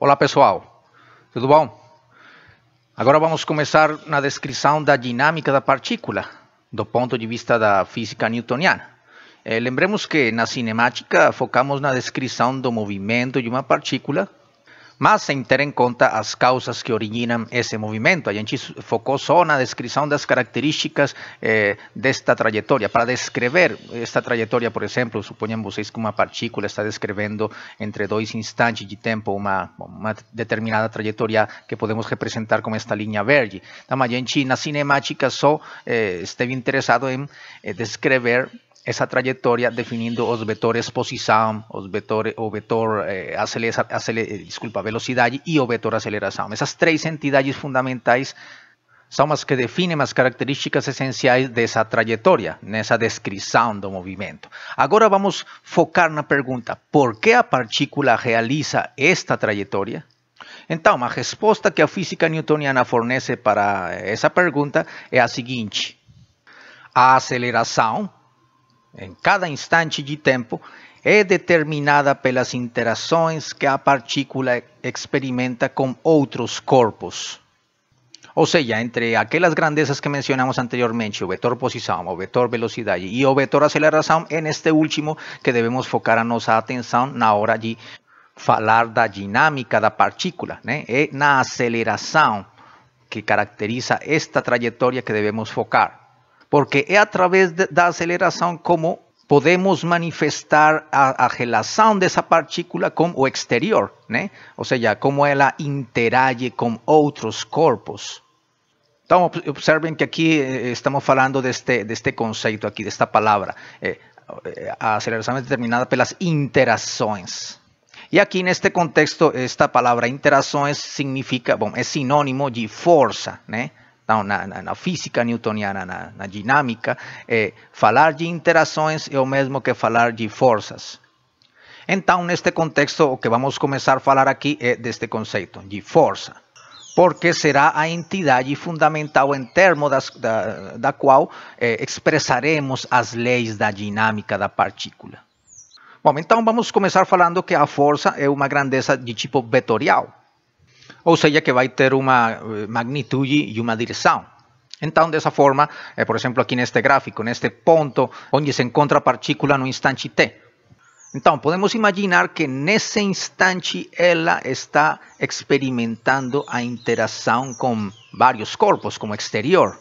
Olá pessoal, tudo bom? Agora vamos começar na descrição da dinâmica da partícula, do ponto de vista da física newtoniana. Eh, lembremos que na cinemática focamos na descrição do movimento de uma partícula mas sem ter em conta as causas que originam esse movimento. A gente focou só na descrição das características eh, desta trajetória. Para descrever esta trajetória, por exemplo, suponham vocês que uma partícula está descrevendo entre dois instantes de tempo uma, uma determinada trajetória que podemos representar como esta linha verde. Então, a gente, na cinemática, só eh, esteve interessado em eh, descrever essa trajetória definindo os vetores posição, os vetores o vetor eh, acelera, acelera, eh, desculpa, velocidade e o vetor aceleração. Essas três entidades fundamentais são as que definem as características essenciais dessa trajetória, nessa descrição do movimento. Agora vamos focar na pergunta: por que a partícula realiza esta trajetória? Então, a resposta que a física newtoniana fornece para essa pergunta é a seguinte: a aceleração em cada instante de tempo, é determinada pelas interações que a partícula experimenta com outros corpos. Ou seja, entre aquelas grandezas que mencionamos anteriormente, o vetor posição, o vetor velocidade e o vetor aceleração, é neste último que devemos focar a nossa atenção na hora de falar da dinâmica da partícula, né? ¿eh? é na aceleração que caracteriza esta trajetória que devemos focar porque é através de, da aceleração como podemos manifestar a, a, relação dessa partícula com o exterior, né? ou seja, como ela interage com outros corpos. Então, observem que aqui eh, eh, estamos falando deste, deste conceito aqui, desta palavra. Eh, a aceleração é determinada pelas interações. E aqui, neste contexto, esta palavra interações significa, bom, é sinônimo de força, né? Então, na, na, na física newtoniana, na, na dinâmica, é, falar de interações é o mesmo que falar de forças. Então, neste contexto, o que vamos começar a falar aqui é deste conceito, de força, porque será a entidade fundamental em termos das, da, da qual é, expressaremos as leis da dinâmica da partícula. Bom, então vamos começar falando que a força é uma grandeza de tipo vetorial ou seja que vai ter uma eh, magnitude e uma direção. Então, dessa forma, é, por exemplo, aqui neste gráfico, neste ponto onde se encontra a partícula no instante t. Então, podemos imaginar que nesse instante ela está experimentando a interação com vários corpos, como exterior,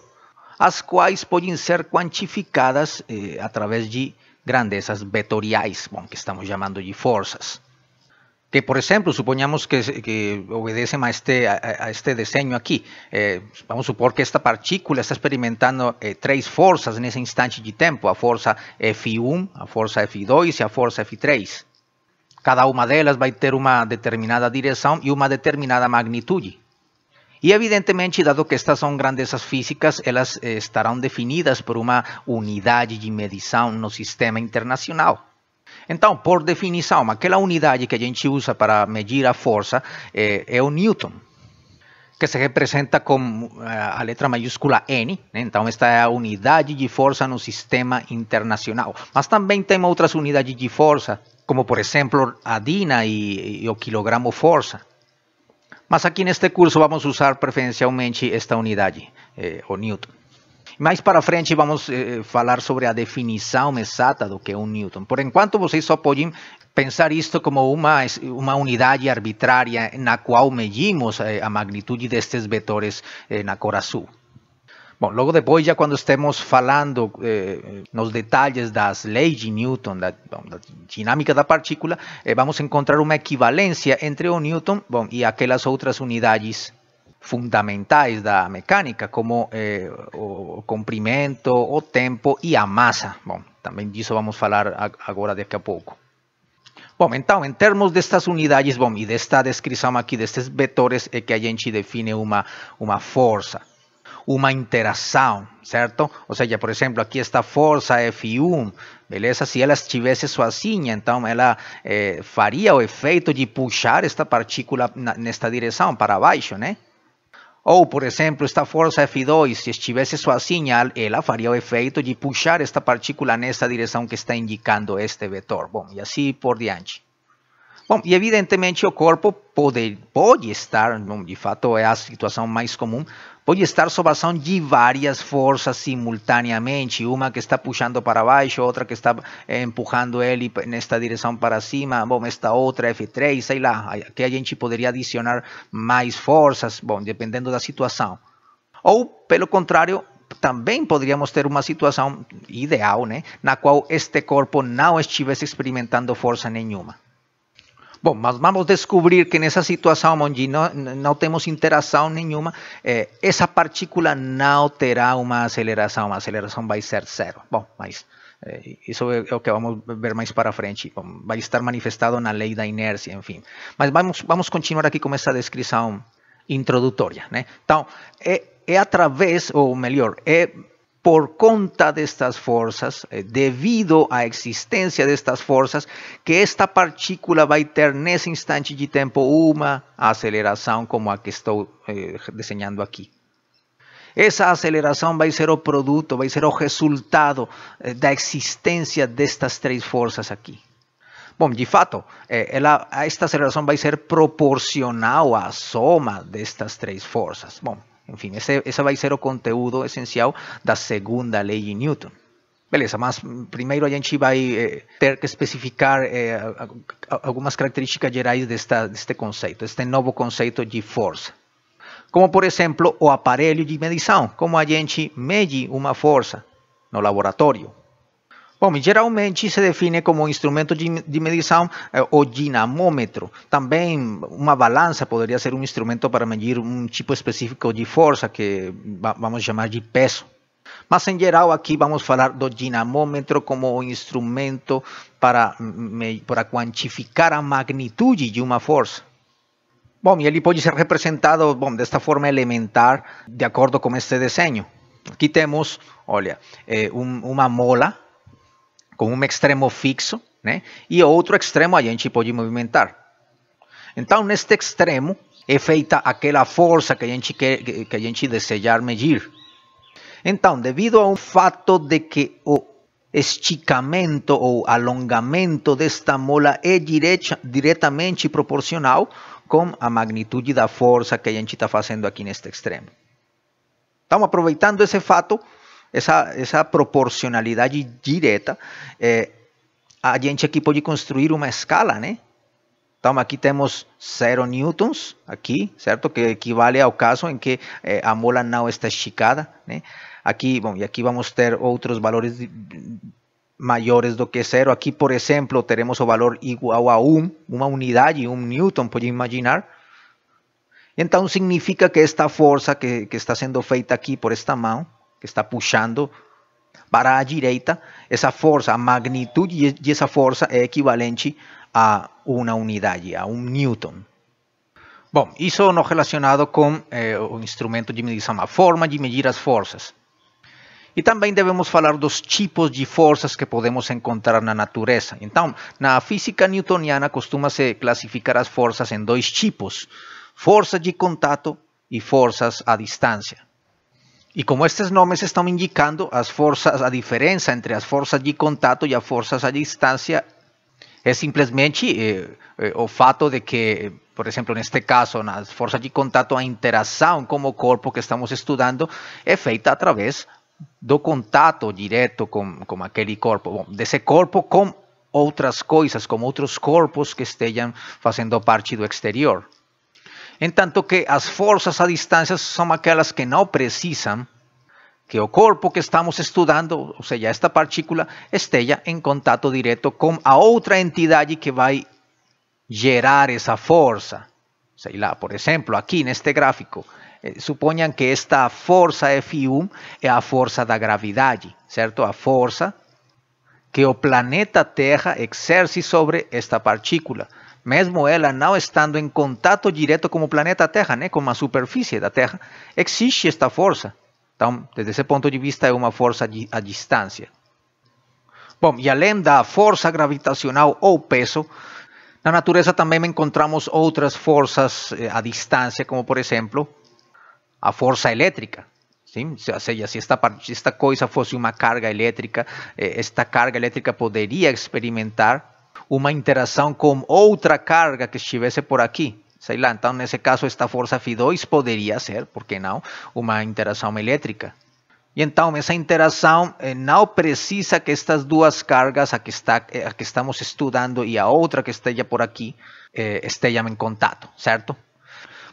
as quais podem ser quantificadas eh, através de grandezas vetoriais, bom, que estamos chamando de forças que por ejemplo, suponhamos que, que a este, a, a este diseño aquí. Eh, vamos a supor que esta partícula está experimentando eh, tres fuerzas en ese instante de tiempo, a fuerza F1, a fuerza F2 y a fuerza F3. Cada una de ellas va a tener una determinada dirección y una determinada magnitud. Y evidentemente, dado que estas son grandezas físicas, ellas eh, estarán definidas por una unidad de medición no sistema internacional. Então, por definição, aquela unidade que a gente usa para medir a força é, é o Newton, que se representa com eh, a letra maiúscula N. Né? Então, esta é a unidade de força no sistema internacional. Mas também tem outras unidades de força, como por exemplo a DINA e, e o quilogramo força. Mas aqui neste curso vamos usar preferencialmente esta unidade, eh, o Newton. Mais para frente vamos eh, eh, falar sobre a definição exata do que é um Newton. Por enquanto, vocês só podem pensar isto como uma, uma unidade arbitrária na qual medimos eh, a magnitude destes vetores eh, na cor azul. Bom, logo depois, já quando estemos falando eh, nos detalhes das leis de Newton, da, bom, da dinâmica da partícula, eh, vamos encontrar uma equivalência entre o Newton bom, e aquelas outras unidades fundamentais da mecânica, como eh, o comprimento, o tempo e a massa. Bom, também disso vamos falar agora daqui a pouco. Bom, então, em termos destas unidades, bom, e desta descrição aqui, destes vetores, é que a gente define uma, uma força, uma interação, certo? Ou seja, por exemplo, aqui esta força F1, beleza? Se ela estivesse sozinha, então ela eh, faria o efeito de puxar esta partícula nesta direção, para baixo, né? Ou, por exemplo, esta força F2, se estivesse sozinha, ela faria o efeito de puxar esta partícula nessa direção que está indicando este vetor. Bom, e assim por diante. Bom, e evidentemente o corpo pode, pode estar, de fato é a situação mais comum, pode estar sob ação de várias forças simultaneamente, uma que está puxando para baixo, outra que está eh, empurrando ele nesta direção para cima, bom, esta outra F3, sei lá, que a gente poderia adicionar mais forças, bom, dependendo da situação. Ou, pelo contrário, também poderíamos ter uma situação ideal, né, na qual este corpo não estivesse experimentando força nenhuma. Bom, mas vamos descobrir que nessa situação onde não, não temos interação nenhuma, é, essa partícula não terá uma aceleração, a aceleração vai ser zero. Bom, mas eh, é, isso é o que vamos ver mais para frente, Bom, vai estar manifestado na lei da inércia, enfim. Mas vamos, vamos continuar aqui com essa descrição introdutória. Né? Então, é, é através, ou melhor, é por conta destas forças, eh, devido à existência destas forças, que esta partícula vai ter nesse instante de tempo uma aceleração como eh, a que estou eh, desenhando aqui. Essa aceleração vai ser o produto, vai ser o resultado eh, da existência destas três forças aqui. Bom, de fato, eh, ela, esta aceleração vai ser proporcional à soma destas três forças. Bom, enfim esse esse vai ser o conteúdo essencial da segunda lei de Newton. Beleza, mas primeiro a gente vai eh, ter que especificar eh, algumas características gerais desta, deste conceito, este novo conceito de força. Como, por exemplo, o aparelho de medição, como a gente mede uma força no laboratório. Bom, geralmente se define como instrumento de medição eh, o dinamômetro. Também uma balança poderia ser um instrumento para medir um tipo específico de força, que vamos chamar de peso. Mas em geral aqui vamos falar do dinamômetro como instrumento para, para quantificar a magnitude de uma força. Bom, e ele pode ser representado bom, desta forma elementar de acordo com este desenho. Aqui temos, olha, eh, uma mola com um extremo fixo, né? E outro extremo a gente pode movimentar. Então, neste extremo é feita aquela força que a gente quer, que a gente desejar medir. Então, devido ao fato de que o esticamento ou alongamento desta mola é direta, diretamente proporcional com a magnitude da força que a gente está fazendo aqui neste extremo. Então, aproveitando esse fato, essa, essa proporcionalidade direta, é, eh, a gente aqui pode construir uma escala, né? Então aqui temos 0 newtons, aqui, certo? Que equivale ao caso em que é, a mola não está esticada, né? Aqui, bom, e aqui vamos ter outros valores maiores do que zero. Aqui, por exemplo, teremos o valor igual a 1, um, uma unidade, 1 um newton, pode imaginar. Então significa que esta força que, que está sendo feita aqui por esta mão, que está puxando para a direita, essa força, a magnitude de essa força é equivalente a uma unidade, a um newton. Bom, isso no relacionado com eh, o instrumento de medição, a forma de medir as forças. E também devemos falar dos tipos de forças que podemos encontrar na natureza. Então, na física newtoniana costuma-se classificar as forças em dois tipos: forças de contato e forças a distância. E como estes nomes estão indicando as forças, a diferença entre as forças de contato e as forças à distância é simplesmente eh, eh o fato de que, por exemplo, neste caso, nas forças de contato, a interação com o corpo que estamos estudando é feita através do contato direto com, com aquele corpo, Bom, desse corpo com outras coisas, com outros corpos que estejam fazendo parte do exterior tanto que as forças a distância são aquelas que não precisam que o corpo que estamos estudando, ou seja, esta partícula, esteja em contato direto com a outra entidade que vai gerar essa força. Sei lá, por exemplo, aqui neste gráfico, eh, suponham que esta força F1 é a força da gravidade, certo? A força que o planeta Terra exerce sobre esta partícula mesmo ela não estando em contato direto com o planeta Terra, né, com a superfície da Terra, existe esta força. Então, desde esse ponto de vista, é uma força à distância. Bom, e além da força gravitacional ou peso, na natureza também encontramos outras forças eh, à distância, como por exemplo a força elétrica. Sim? Ou seja, se esta, se esta coisa fosse uma carga elétrica, eh, esta carga elétrica poderia experimentar uma interação com outra carga que estivesse por aqui. Sei lá, então nesse caso esta força Φ2 poderia ser, por que não, uma interação elétrica. E então essa interação eh, não precisa que estas duas cargas, a que, está, eh, a que estamos estudando e a outra que esteja por aqui, eh, estejam em contato, certo?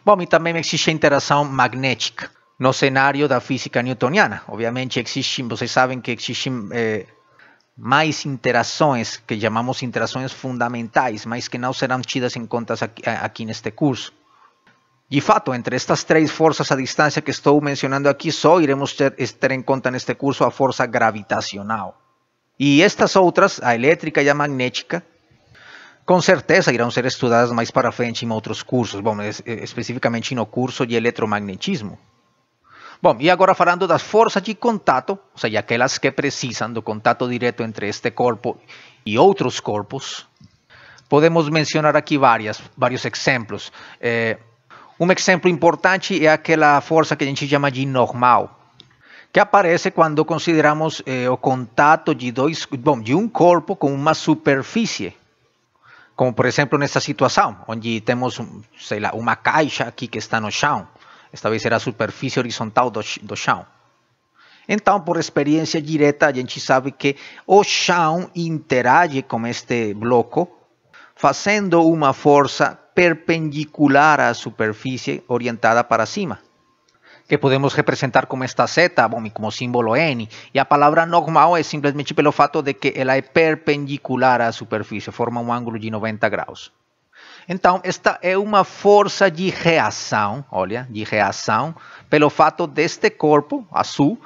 Bom, e também existe a interação magnética no cenário da física newtoniana. Obviamente, existem, vocês sabem que existem eh, mais interações, que chamamos interações fundamentais, mas que não serão tidas em contas aqui, eh, aqui neste curso. De fato, entre estas três forças à distância que estou mencionando aqui, só iremos ter, ter em conta neste curso a força gravitacional. E estas outras, a elétrica e a magnética, com certeza irão ser estudadas mais para frente em outros cursos, bom, eh, especificamente no curso de eletromagnetismo. Bom, e agora falando das forças de contato, ou seja, aquelas que precisam do contato direto entre este corpo e outros corpos, podemos mencionar aqui várias, vários exemplos. É, eh, um exemplo importante é aquela força que a gente chama de normal, que aparece quando consideramos eh, o contato de dois, bom, de um corpo com uma superfície. Como por exemplo nessa situação, onde temos, sei lá, uma caixa aqui que está no chão. Esta vez será a superfície horizontal do, do chão. Então, por experiência direta, a gente sabe que o chão interage com este bloco, fazendo uma força perpendicular à superfície orientada para cima, que podemos representar como esta Z, bom, como símbolo N. E a palavra normal é simplesmente pelo fato de que ela é perpendicular à superfície, forma um ângulo de 90 graus. Então, esta é uma força de reação, olha, de reação, pelo fato deste corpo azul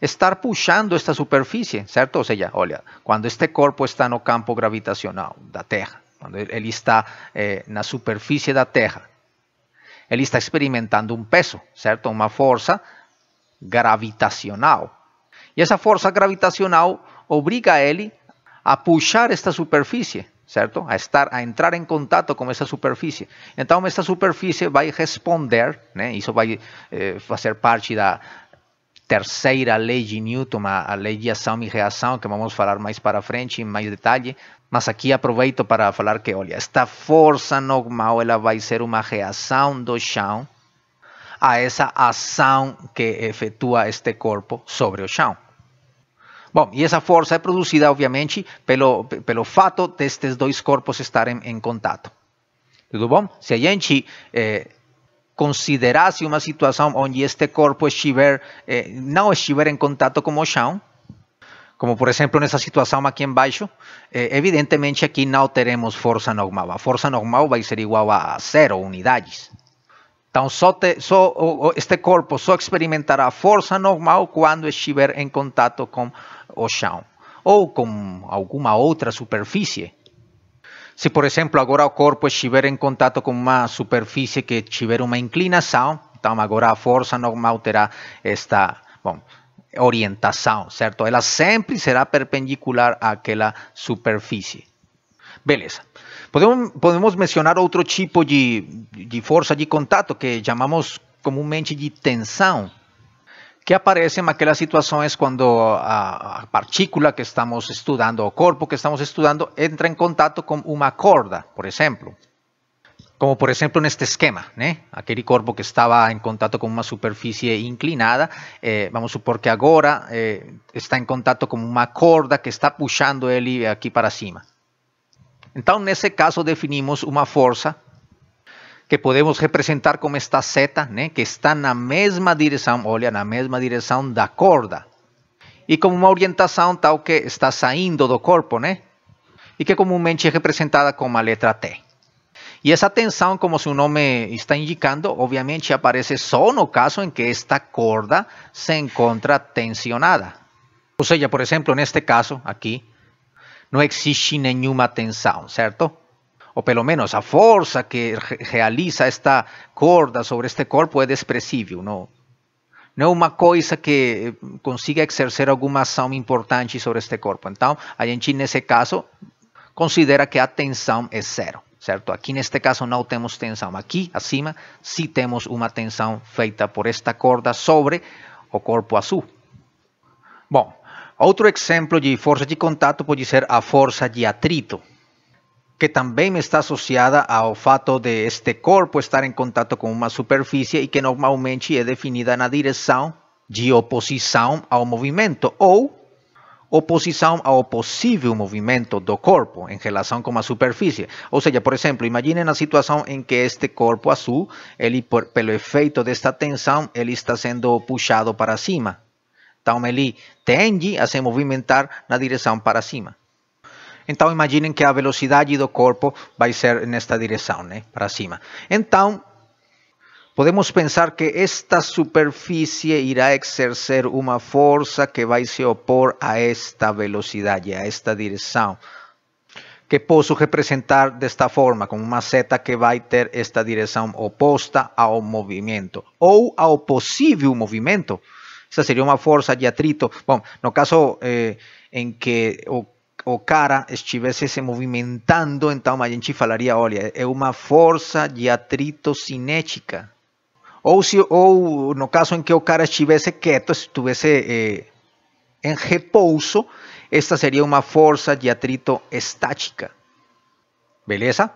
estar puxando esta superfície, certo? Ou seja, olha, quando este corpo está no campo gravitacional da Terra, quando ele está eh, na superfície da Terra, ele está experimentando um peso, certo? Uma força gravitacional. E essa força gravitacional obriga ele a puxar esta superfície certo? A estar, a entrar em contato com essa superfície. Então, essa superfície vai responder, né? Isso vai eh, fazer eh, parte da terceira lei de Newton, a, a lei de ação e reação, que vamos falar mais para frente, em mais detalhe. Mas aqui aproveito para falar que, olha, esta força normal, ela vai ser uma reação do chão a essa ação que efetua este corpo sobre o chão. Bom, e essa força é produzida, obviamente, pelo, pelo fato destes dois corpos estarem em contato. Tudo bom? Se a gente eh, considerasse uma situação onde este corpo estiver, eh, não estiver em contato com o chão, como por exemplo nessa situação aqui embaixo, eh, evidentemente aqui não teremos força normal. A força normal vai ser igual a zero unidades. Então, só, te, só este corpo só experimentará força normal quando estiver em contato com o chão, ou com alguma outra superfície. Se, por exemplo, agora o corpo estiver em contato com uma superfície que tiver uma inclinação, então agora a força normal terá esta bom, orientação, certo? Ela sempre será perpendicular àquela superfície. Beleza. Podemos, podemos mencionar outro tipo de, de força de contato que chamamos comumente de tensão. que aparecen situación situaciones cuando a, ah, ah, partícula que estamos estudiando, o cuerpo que estamos estudiando, entra en contacto con una corda, por ejemplo. Como por ejemplo en este esquema, ¿eh? aquel cuerpo que estaba en contacto con una superficie inclinada, eh, vamos a supor que ahora eh, está en contacto con una corda que está puxando él aquí para cima. Entonces, en ese caso, definimos una fuerza que podemos representar como esta seta, né, que está na mesma direção, olha, na mesma direção da corda. E como uma orientação tal que está saindo do corpo, né? E que é comumente é representada com a letra T. E essa tensão, como seu nome está indicando, obviamente aparece só no caso em que esta corda se encontra tensionada. Ou seja, por exemplo, neste caso aqui, não existe nenhuma tensão, certo? o pelo menos a força que realiza esta corda sobre este corpo é desprezível, não? Não é uma coisa que eh, consiga exercer alguma ação importante sobre este corpo. Então, a gente, nesse caso, considera que a tensão é zero, certo? Aqui, neste caso, não temos tensão. Aqui, acima, sim temos uma tensão feita por esta corda sobre o corpo azul. Bom, outro exemplo de força de contato pode ser a força de atrito que também está associada ao fato de este corpo estar em contato com uma superfície e que normalmente é definida na direção de oposição ao movimento ou oposição ao possível movimento do corpo em relação com a superfície. Ou seja, por exemplo, imaginem a situação em que este corpo azul, ele por, pelo efeito desta tensão, ele está sendo puxado para cima. Então ele tende a se movimentar na direção para cima. Então imaginem que a velocidade do corpo vai ser nesta direção, né? para cima. Então, podemos pensar que esta superfície irá exercer uma força que vai se opor a esta velocidade, a esta direção que posso representar desta forma, com uma seta que vai ter esta direção oposta ao movimento, ou ao possível movimento. Essa seria uma força de atrito. Bom, no caso eh, em que o o cara estivesse se movimentando, então a gente falaria, olha, é uma força de atrito cinética. Ou, se, ou no caso em que o cara estivesse quieto, estivesse eh, em repouso, esta seria uma força de atrito estática. Beleza?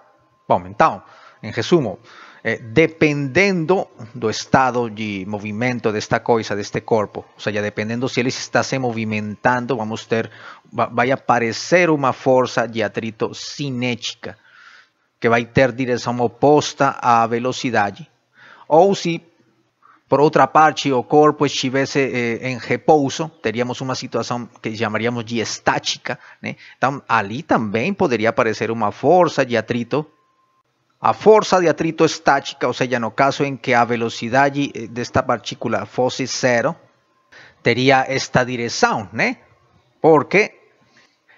Bom, então, em resumo, eh, dependendo do estado de movimento desta coisa, deste corpo, ou seja, dependendo se ele está se movimentando, vamos ter, vai aparecer uma força de atrito cinética, que vai ter direção oposta à velocidade. Ou se, por outra parte, o corpo estivesse eh, em repouso, teríamos uma situação que chamaríamos de estática. Né? ¿eh? Então, ali também poderia aparecer uma força de atrito a força de atrito estática, ou seja, no caso em que a velocidade eh, desta partícula fosse zero, teria esta direção, né? Porque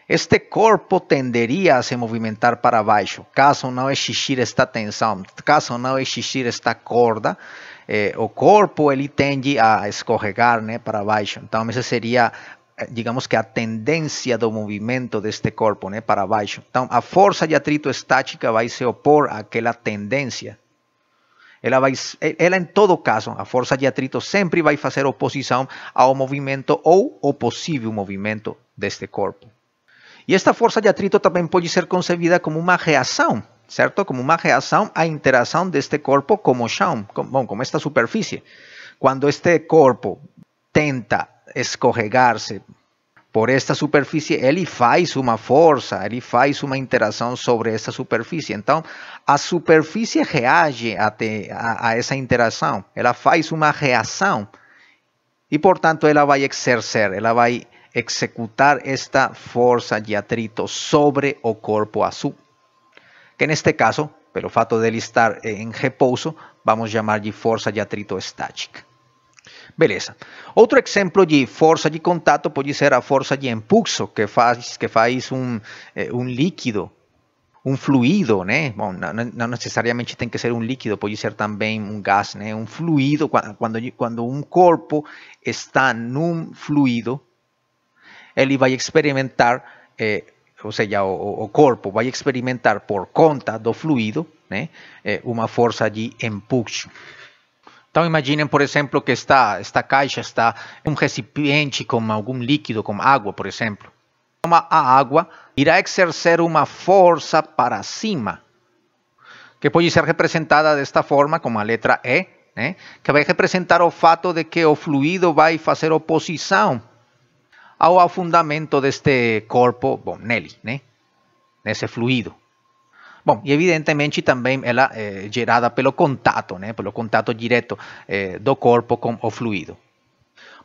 este corpo tenderia a se movimentar para baixo, caso não existir esta tensão, caso não existir esta corda, eh, o corpo ele tende a escorregar né, para baixo. Então, essa seria eh, digamos que a tendência do movimento deste corpo né, para baixo. Então, a força de atrito estática vai se opor àquela tendência. Ela, vai, eh, ela, em todo caso, a força de atrito sempre vai fazer oposição ao movimento ou ao possível movimento deste corpo. E esta força de atrito também pode ser concebida como uma reação, certo? Como uma reação à interação deste corpo como chão, com, bom, com esta superfície. Quando este corpo tenta escorregar-se por esta superfície, ele faz uma força, ele faz uma interação sobre essa superfície. Então, a superfície reage a, a essa interação, ela faz uma reação e, portanto, ela vai exercer, ela vai executar esta força de atrito sobre o corpo azul, que neste caso, pelo fato de ele estar em repouso, vamos chamar de força de atrito estática. Beleza. Outro exemplo de força de contato pode ser a força de impulso, que faz, que faz um, eh, um líquido, um fluido, né? Bom, não, necessariamente tem que ser um líquido, pode ser também um gás, né? Um fluido, quando, quando um corpo está num fluido, ele vai experimentar, eh, ou seja, o, o corpo vai experimentar por conta do fluido, né? Eh, uma força de impulso. Então imaginem, por exemplo, que esta, esta caixa está em um recipiente com algum líquido, como água, por exemplo. Toma a água, irá exercer uma força para cima, que pode ser representada desta forma, como a letra E, né? que vai representar o fato de que o fluido vai fazer oposição ao afundamento deste corpo, bom, Nelly, né? nesse fluido. Bom, e evidentemente também ela é gerada pelo contato, né? pelo contato direto é, eh, do corpo com o fluido.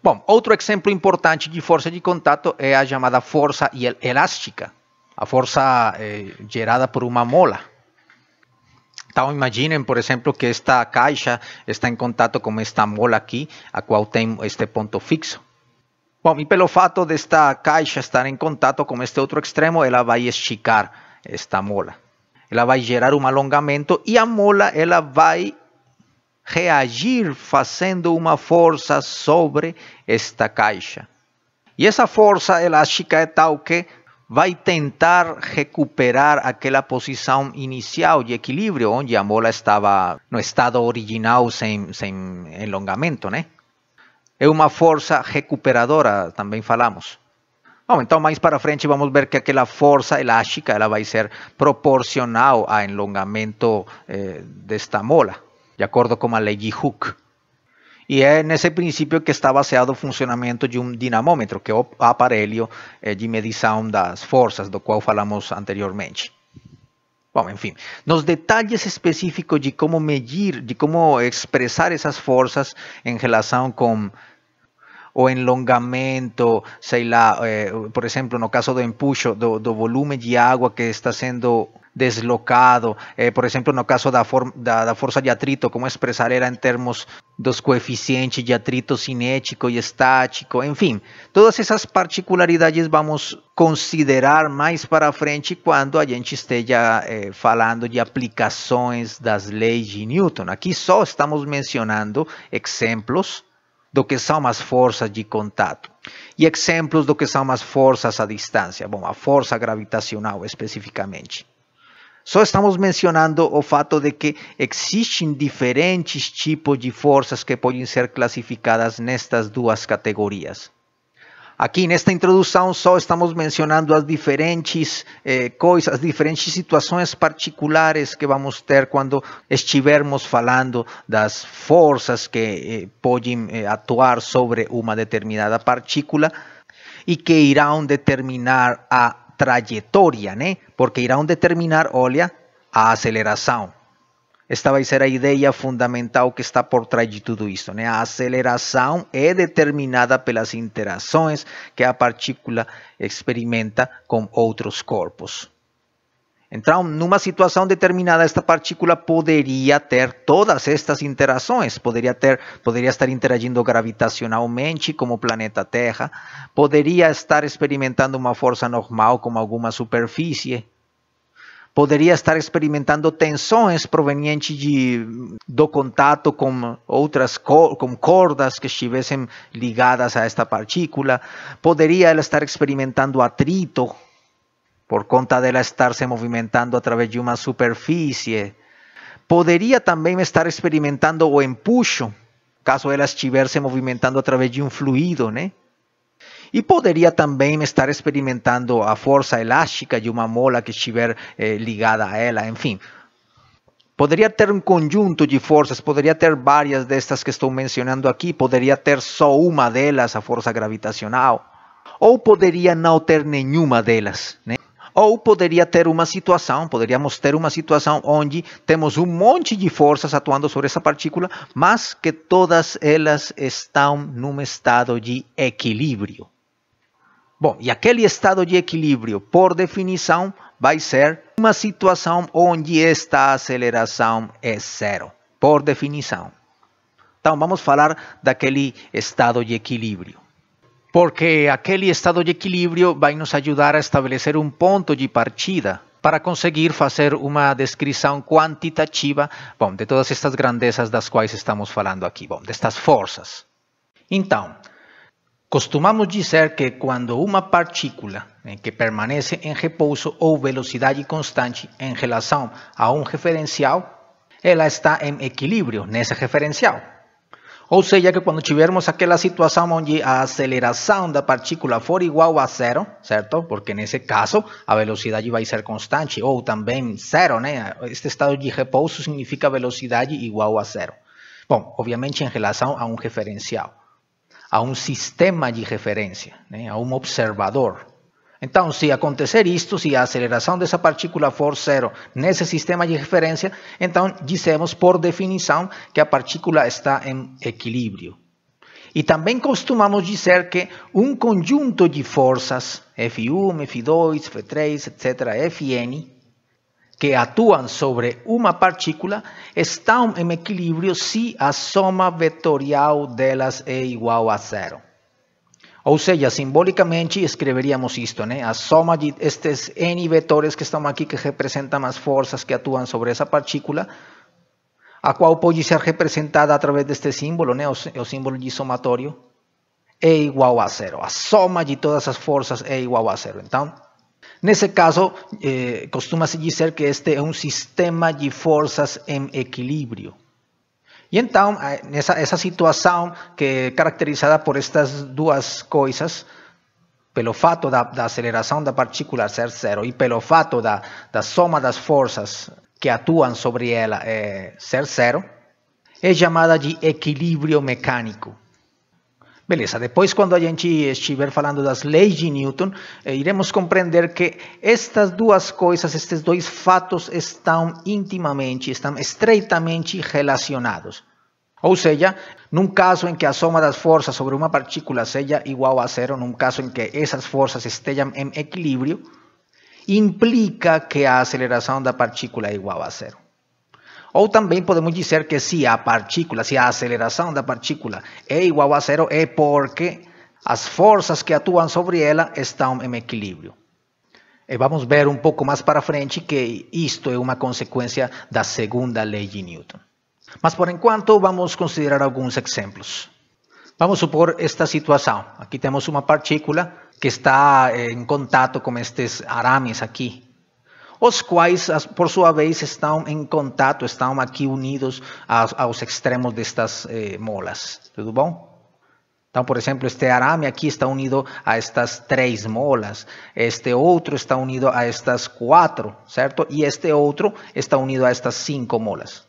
Bom, outro exemplo importante de força de contato é a chamada força elástica, a força é, eh, gerada por uma mola. Então imaginem, por exemplo, que esta caixa está em contato com esta mola aqui, a qual tem este ponto fixo. Bom, e pelo fato desta caixa estar em contato com este outro extremo, ela vai esticar esta mola ela vai gerar um alongamento e a mola ela vai reagir fazendo uma força sobre esta caixa. E essa força elástica é tal que vai tentar recuperar aquela posição inicial de equilíbrio onde a mola estava no estado original sem, sem alongamento, né? É uma força recuperadora, também falamos. Bom, oh, então mais para frente vamos ver que aquela força elástica ela vai ser proporcional ao alongamento eh, desta mola, de acordo com a lei de Hooke. E é nesse princípio que está baseado o funcionamento de um dinamômetro, que é o aparelho eh, de medição das forças, do qual falamos anteriormente. Bom, enfim, nos detalhes específicos de como medir, de como expressar essas forças em relação com o enlongamento, sei lá, eh, por exemplo, no caso do empuxo, do, do volume de água que está sendo deslocado, eh, por exemplo, no caso da, for da, da, força de atrito, como expressar era em termos dos coeficientes de atrito cinético e estático, enfim, todas essas particularidades vamos considerar mais para frente quando a gente esteja eh, falando de aplicações das leis de Newton. Aqui só estamos mencionando exemplos do que são as forças de contato e exemplos do que são as forças à distância, bom, a força gravitacional especificamente. Só estamos mencionando o fato de que existem diferentes tipos de forças que podem ser classificadas nestas duas categorias. Aqui nesta introdução só estamos mencionando as diferentes eh, coisas, as diferentes situações particulares que vamos ter quando estivermos falando das forças que eh, podem eh, atuar sobre uma determinada partícula e que irão determinar a trajetória, né? Porque irão determinar, olha, a aceleração. Esta vai ser a ideia fundamental que está por trás de tudo isso. Né? A aceleração é determinada pelas interações que a partícula experimenta com outros corpos. Então, numa situação determinada, esta partícula poderia ter todas estas interações, poderia ter, poderia estar interagindo gravitacionalmente como o planeta Terra, poderia estar experimentando uma força normal como alguma superfície, poderia estar experimentando tensões provenientes de, do contato com outras com cordas que estivessem ligadas a esta partícula, poderia ela estar experimentando atrito por conta dela estar se movimentando através de uma superfície, poderia também estar experimentando o empuxo, caso ela estiver se movimentando através de um fluido, né? E poderia também estar experimentando a força elástica de uma mola que estiver eh, ligada a ela, enfim. Poderia ter um conjunto de forças, poderia ter várias destas que estou mencionando aqui, poderia ter só uma delas, a força gravitacional, ou poderia não ter nenhuma delas, né? ou poderia ter uma situação, poderíamos ter uma situação onde temos um monte de forças atuando sobre essa partícula, mas que todas elas estão num estado de equilíbrio. Bom, e aquele estado de equilíbrio, por definição, vai ser uma situação onde esta aceleração é zero, por definição. Então vamos falar daquele estado de equilíbrio. Porque aquele estado de equilíbrio vai nos ajudar a estabelecer um ponto de partida para conseguir fazer uma descrição quantitativa bom, de todas estas grandezas das quais estamos falando aqui, bom, destas forças. Então, Costumamos dizer que quando uma partícula eh, que permanece em repouso ou velocidade constante em relação a um referencial, ela está em equilíbrio nesse referencial. Ou seja, que quando tivermos aquela situação onde a aceleração da partícula for igual a zero, certo? Porque nesse caso a velocidade vai ser constante ou também zero, né? Este estado de repouso significa velocidade igual a zero. Bom, obviamente em relação a um referencial a um sistema de referência, né? ¿eh? a um observador. Então, se acontecer isto, se a aceleração dessa partícula for zero nesse sistema de referência, então dizemos por definição que a partícula está em equilíbrio. E também costumamos dizer que um conjunto de forças, F1, F2, F3, etc., Fn, que atuam sobre uma partícula estão em equilíbrio se a soma vetorial delas é igual a zero. Ou seja, simbolicamente escreveríamos isto, né? A soma de estes n vetores que estão aqui, que representam as forças que atuam sobre essa partícula, a qual pode ser representada através deste símbolo, né? o, símbolo de somatório, é igual a zero. A soma de todas as forças é igual a zero. Então, Nesse caso, eh, costuma-se dizer que este é um sistema de forças em equilíbrio. E então, eh, nessa, essa situação que é caracterizada por estas duas coisas, pelo fato da, da aceleração da partícula ser zero e pelo fato da, da soma das forças que atuam sobre ela eh, ser zero, é chamada de equilíbrio mecânico. Beleza, depois quando a gente estiver falando das leis de Newton, eh, iremos compreender que estas duas coisas, estes dois fatos estão intimamente, estão estreitamente relacionados. Ou seja, num caso em que a soma das forças sobre uma partícula seja igual a zero, num caso em que essas forças estejam em equilíbrio, implica que a aceleração da partícula é igual a zero. Ou também podemos dizer que se a partícula, se a aceleração da partícula é igual a zero, é porque as forças que atuam sobre ela estão em equilíbrio. E vamos ver um pouco mais para frente que isto é uma consequência da segunda lei de Newton. Mas por enquanto vamos considerar alguns exemplos. Vamos supor esta situação. Aqui temos uma partícula que está eh, em contato com estes arames aqui os quais, por sua vez, estão em contato, estão aqui unidos aos, extremos destas eh, molas. Tudo bom? Então, por exemplo, este arame aqui está unido a estas três molas, este outro está unido a estas quatro, certo? E este outro está unido a estas cinco molas.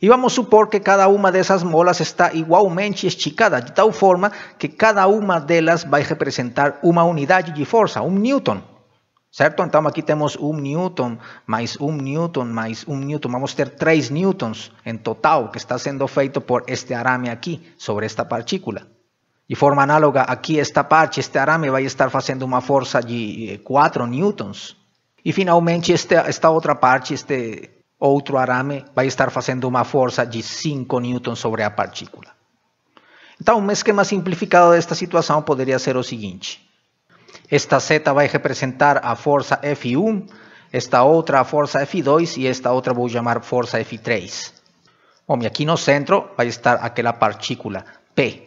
E vamos supor que cada uma dessas molas está igualmente esticada, de tal forma que cada uma delas vai representar uma unidade de força, um Newton. Certo? Então aqui temos 1 newton mais 1 newton mais 1 newton. Vamos ter 3 newtons em total que está sendo feito por este arame aqui, sobre esta partícula. De forma análoga, aqui esta parte, este arame vai estar fazendo uma força de 4 eh, newtons. E finalmente esta, esta outra parte, este outro arame, vai estar fazendo uma força de 5 newtons sobre a partícula. Então um esquema simplificado desta situação poderia ser o seguinte. Esta Z va a representar a fuerza F1, esta otra a fuerza F2 y esta otra voy a llamar fuerza F3. Bom, aquí en no centro va a estar aquella partícula P.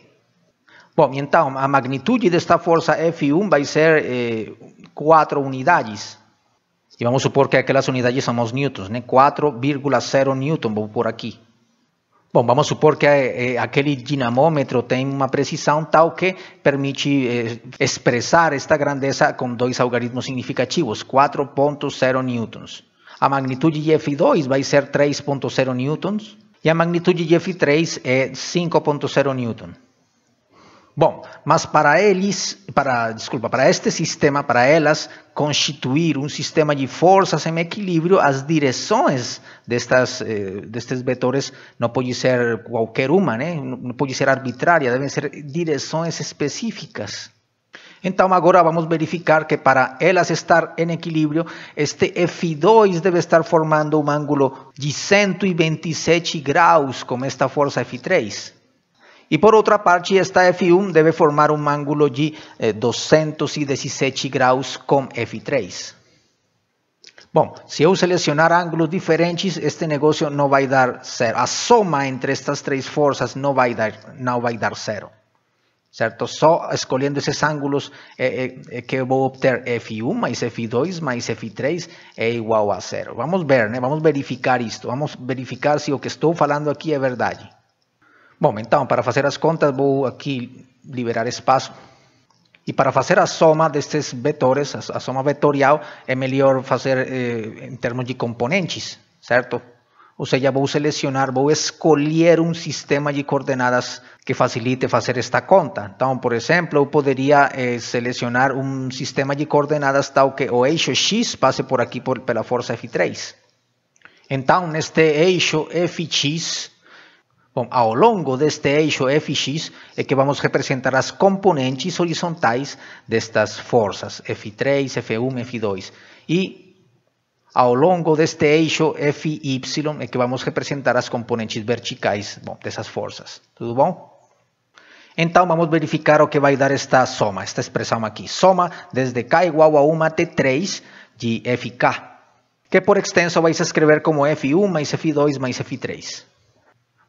Bom, la magnitud de esta fuerza F1 va a ser eh, cuatro 4 unidades. Y vamos a suponer que aquellas unidades somos newtons, 4,0 newton, por aquí. Bom, vamos supor que eh, eh, aquele dinamômetro tem uma precisão tal que permite eh, expressar esta grandeza com dois algarismos significativos, 4.0 newtons. A magnitude de F2 vai ser 3.0 newtons e a magnitude de F3 é 5.0 newtons. Bom, mas para eles, para, desculpa, para este sistema, para elas constituir um sistema de forças em equilíbrio, as direções destas, eh, destes vetores não pode ser qualquer uma, né? não pode ser arbitrária, devem ser direções específicas. Então agora vamos verificar que para elas estar em equilíbrio, este F2 deve estar formando um ângulo de 127 graus com esta força F3. E por outra parte, esta F1 deve formar um ângulo de 216 graus com F3. Bom, se eu selecionar ângulos diferentes, este negócio não vai dar zero. A soma entre estas três forças não vai dar, não vai dar zero. Certo? Só escolhendo esses ângulos é, eh, é, eh, eh, que eu vou obter F1 mais F2 mais F3 é igual a zero. Vamos ver, né? Vamos verificar isto. Vamos verificar se o que estou falando aqui é verdade. Bom, então, para fazer as contas, vou aqui liberar espaço. E para fazer a soma destes vetores, a soma vetorial, é melhor fazer eh, em termos de componentes, certo? Ou seja, vou selecionar, vou escolher um sistema de coordenadas que facilite fazer esta conta. Então, por exemplo, eu poderia eh, selecionar um sistema de coordenadas tal que o eixo X passe por aqui por, pela força F3. Então, neste eixo Fx, Bom, ao longo deste eixo Fx é que vamos representar as componentes horizontais destas forças, F3, F1, F2. E ao longo deste eixo Fy é que vamos representar as componentes verticais bom, dessas forças. Tudo bom? Então vamos verificar o que vai dar esta soma, esta expressão aqui. Soma desde k igual a 1 até 3 de Fk, que por extenso vais escrever como F1 mais F2 mais F3.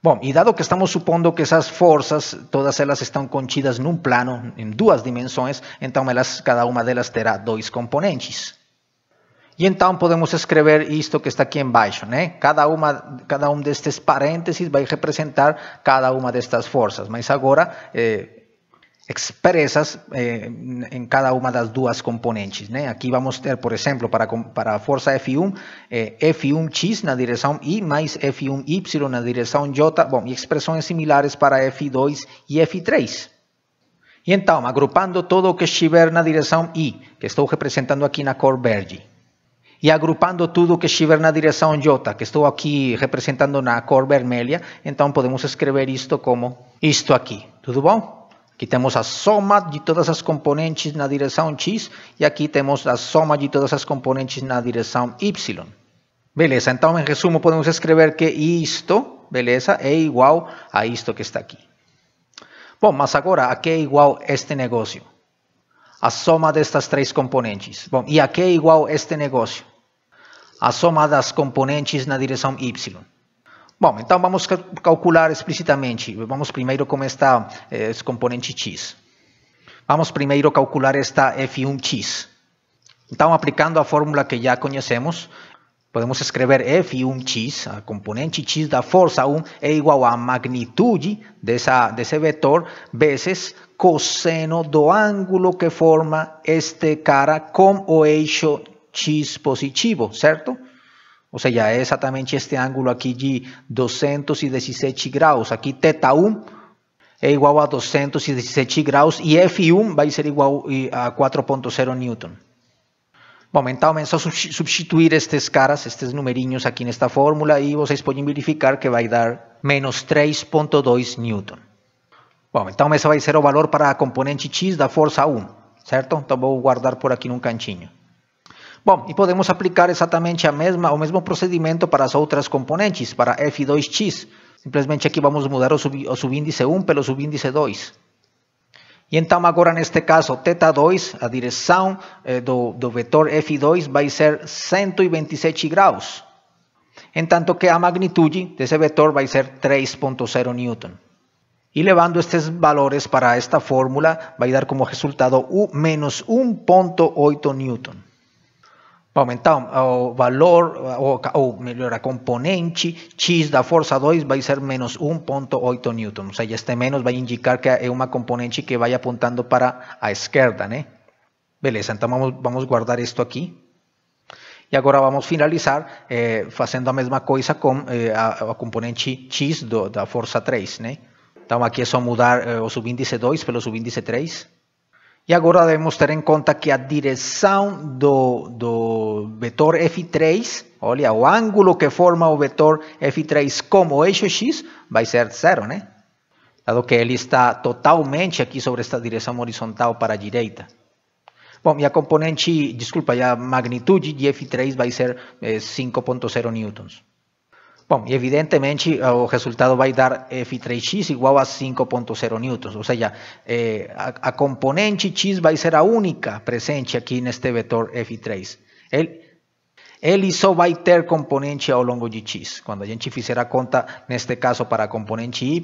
Bom, e dado que estamos supondo que essas forças, todas elas estão contidas num plano, em duas dimensões, então elas, cada uma delas terá dois componentes. E então podemos escrever isto que está aqui embaixo, né? ¿eh? Cada, uma, cada um destes parênteses vai representar cada uma destas forças, mas agora eh, expressas eh, em cada uma das duas componentes. Né? Aqui vamos ter, por exemplo, para, para a força F1, eh, F1x na direção I mais F1y na direção J, bom, e expressões similares para F2 e F3. E então, agrupando todo o que estiver na direção I, que estou representando aqui na cor verde, e agrupando tudo que estiver na direção J, que estou aqui representando na cor vermelha, então podemos escrever isto como isto aqui. Tudo bom? Aqui temos a soma de todas as componentes na direção x e aqui temos a soma de todas as componentes na direção y. Beleza, então em resumo podemos escrever que isto, beleza, é igual a isto que está aqui. Bom, mas agora a que é igual este negócio? A soma destas três componentes. Bom, e a que é igual este negócio? A soma das componentes na direção y. Bom, então vamos calcular explicitamente. Vamos primeiro como está eh, esse componente x. Vamos primeiro calcular esta f1x. Então, aplicando a fórmula que já conhecemos, podemos escrever f1x, a componente x da força 1, é igual à magnitude dessa, desse vetor, vezes cosseno do ângulo que forma este cara com o eixo x positivo, certo? O sea, ya es exactamente este ángulo aquí de 216 grados. Aquí teta 1 es igual a 216 grados y F1 va a ser igual a 4.0 newton. Bom, então é a substituir estes caras, estes numerinhos aqui nesta fórmula e vocês podem verificar que vai dar menos 3.2 newton. Bom, então esse vai ser o valor para a componente x da força 1, certo? Então vou guardar por aqui num cantinho. Bom, y e podemos aplicar exactamente a mesma, o mismo procedimiento para las otras componentes, para F2x. E Simplemente aquí vamos a mudar o, sub, o subíndice 1 um el subíndice 2. en então en este caso, θ2, a dirección eh, do, vetor F2 e vai ser 127 En em tanto que a magnitude desse vetor vai ser 3.0 newton. Y elevando estos valores para esta fórmula, va a dar como resultado U menos 1.8 um newton. Bom, aumentar o valor, ou, ou melhor, a componente X da força 2 vai ser menos 1.8 newton. Ou seja, este menos vai indicar que é uma componente que vai apontando para a esquerda, né? Beleza, então vamos, vamos guardar isto aqui. E agora vamos finalizar eh, fazendo a mesma coisa com eh, a, a, componente X do, da força 3, né? Então aqui é só mudar eh, o subíndice 2 pelo subíndice 3. E agora devemos ter em conta que a direção do, do vetor F3, olha, o ângulo que forma o vetor F3 como eixo X vai ser zero, né? Dado que ele está totalmente aqui sobre esta direção horizontal para a direita. Bom, e a componente, desculpa, a magnitude de F3 vai ser 5.0 eh, newtons. Bom, e evidentemente o eh, resultado vai dar eh, F3x igual a 5.0 newtons, ou seja, eh, a, a, componente x vai ser a única presente aqui neste vetor F3. Ele, ele só vai ter componente ao longo de x. Quando a gente fizer a conta, neste caso para a componente y,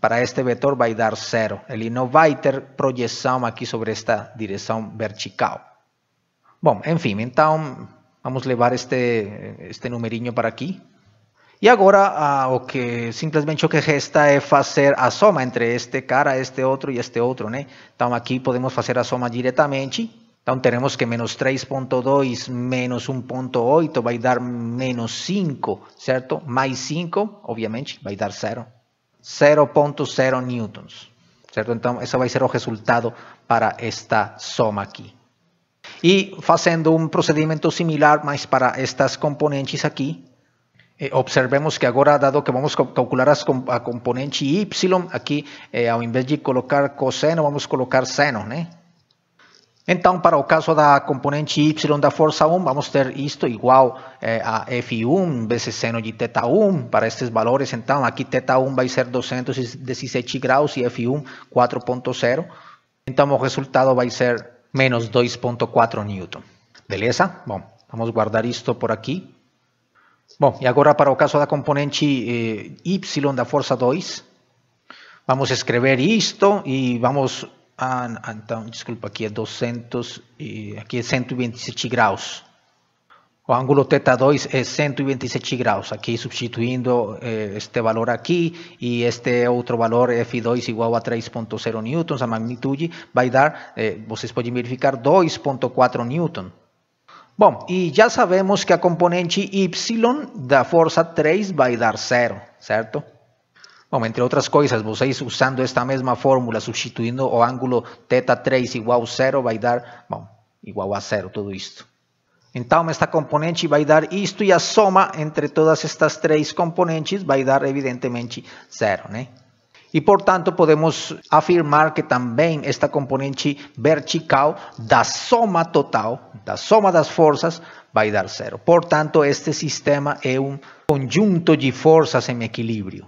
para este vetor vai dar zero. Ele não vai ter projeção aqui sobre esta direção vertical. Bom, enfim, então vamos levar este, este numerinho para aqui. E agora ah, o que simplesmente o que resta é fazer a soma entre este cara, este outro e este outro, né? Então aqui podemos fazer a soma diretamente. Então teremos que menos 3.2 menos 1.8 vai dar menos 5, certo? Mais 5, obviamente, vai dar 0. 0.0 newtons, certo? Então esse vai ser o resultado para esta soma aqui. E fazendo um procedimento similar, mas para estas componentes aqui, eh, observemos que agora, dado que vamos a calcular as, a componente y, aqui eh, ao invés de colocar cosseno, vamos colocar seno, né? Então, para o caso da componente y da força 1, vamos ter isto igual eh, a f1 vezes seno de θ1 para estes valores. Então, aqui θ1 vai ser 217 graus e f1 4.0. Então, o resultado vai ser menos 2.4 newton. Beleza? Bom, vamos guardar isto por aqui. Bom, e agora para o caso da componente eh, Y da força 2, vamos escrever isto e vamos... Ah, ah então, desculpa, aqui é 200 e aqui é 127 graus. O ângulo θ2 é 127 graus, aqui substituindo eh, este valor aqui e este outro valor F2 igual a 3.0 newtons, a magnitude vai dar, eh, vocês podem verificar, 2.4 newton. Bom, e já sabemos que a componente y da força 3 vai dar zero, certo? Bom, entre outras coisas, vocês usando esta mesma fórmula, substituindo o ângulo θ3 igual a zero, vai dar, bom, igual a zero tudo isto. Então, esta componente vai dar isto e a soma entre todas estas três componentes vai dar, evidentemente, zero, né? e portanto podemos afirmar que também esta componente vertical da soma total, da soma das forças, vai dar zero. Portanto, este sistema é um conjunto de forças em equilíbrio,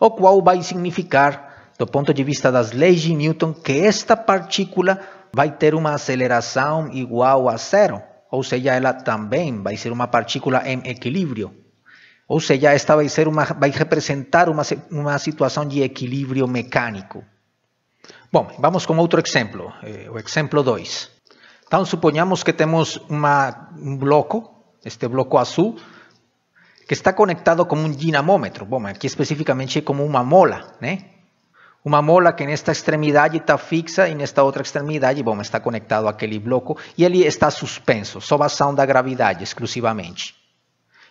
o qual vai significar, do ponto de vista das leis de Newton, que esta partícula vai ter uma aceleração igual a zero, ou seja, ela também vai ser uma partícula em equilíbrio. Ou seja, esta vai, ser uma, vai representar uma, uma situação de equilíbrio mecânico. Bom, vamos com outro exemplo, eh, o exemplo 2. Então, suponhamos que temos uma, um bloco, este bloco azul, que está conectado com um dinamômetro. Bom, aqui especificamente como uma mola, né? Uma mola que nesta extremidade está fixa e nesta outra extremidade, bom, está conectado àquele bloco e ele está suspenso, sob ação da gravidade exclusivamente.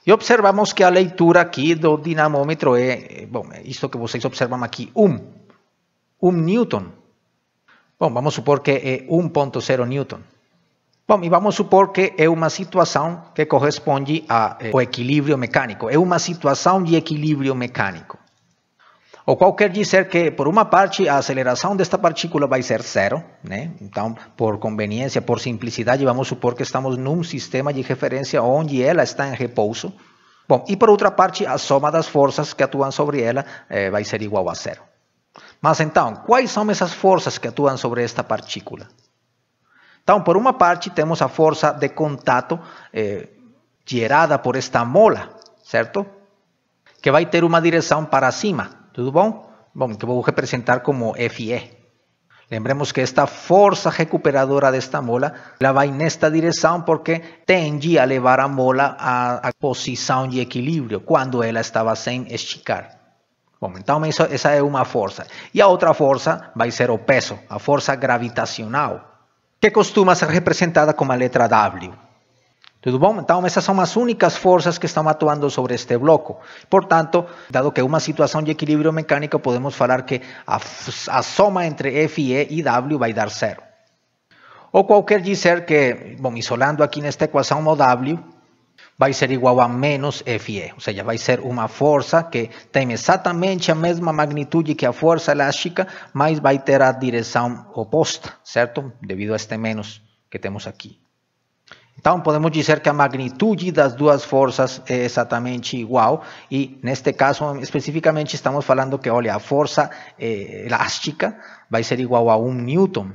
E observamos que a leitura aqui do dinamômetro é, eh, bom, é isto que vocês observam aqui, 1, um, 1 um newton. Bom, vamos supor que é 1.0 newton. Bom, e vamos supor que é uma situação que corresponde ao eh, equilíbrio mecânico. É uma situação de equilíbrio mecânico o qual quer dizer que, por uma parte, a aceleração desta partícula vai ser zero, né? então, por conveniência, por simplicidade, vamos supor que estamos num sistema de referência onde ela está em repouso. Bom, e por outra parte, a soma das forças que atuam sobre ela eh, vai ser igual a zero. Mas então, quais são essas forças que atuam sobre esta partícula? Então, por uma parte, temos a força de contato eh, gerada por esta mola, certo? Que vai ter uma direção para cima tudo bom? Bom, que vou representar como FE. Lembremos que esta força recuperadora desta mola ela vai nesta direção porque tende a levar a mola à, à posição de equilíbrio quando ela estava sem esticar. Bom, então isso, essa é uma força. E a outra força vai ser o peso, a força gravitacional, que costuma ser representada com a letra W bom? então, essas são as únicas forças que estão atuando sobre este bloco. Portanto, dado que é uma situação de equilíbrio mecânico, podemos falar que a, a soma entre F e W vai dar zero. Ou qualquer dizer que, bom, isolando aqui nesta equação o W, vai ser igual a menos F e ou seja, vai ser uma força que tem exatamente a mesma magnitude que a força elástica, mas vai ter a direção oposta, certo? Devido a este menos que temos aqui. Então, podemos dizer que a magnitude das duas forças é exatamente igual, e neste caso especificamente estamos falando que, olha, a força é, elástica vai ser igual a 1 newton.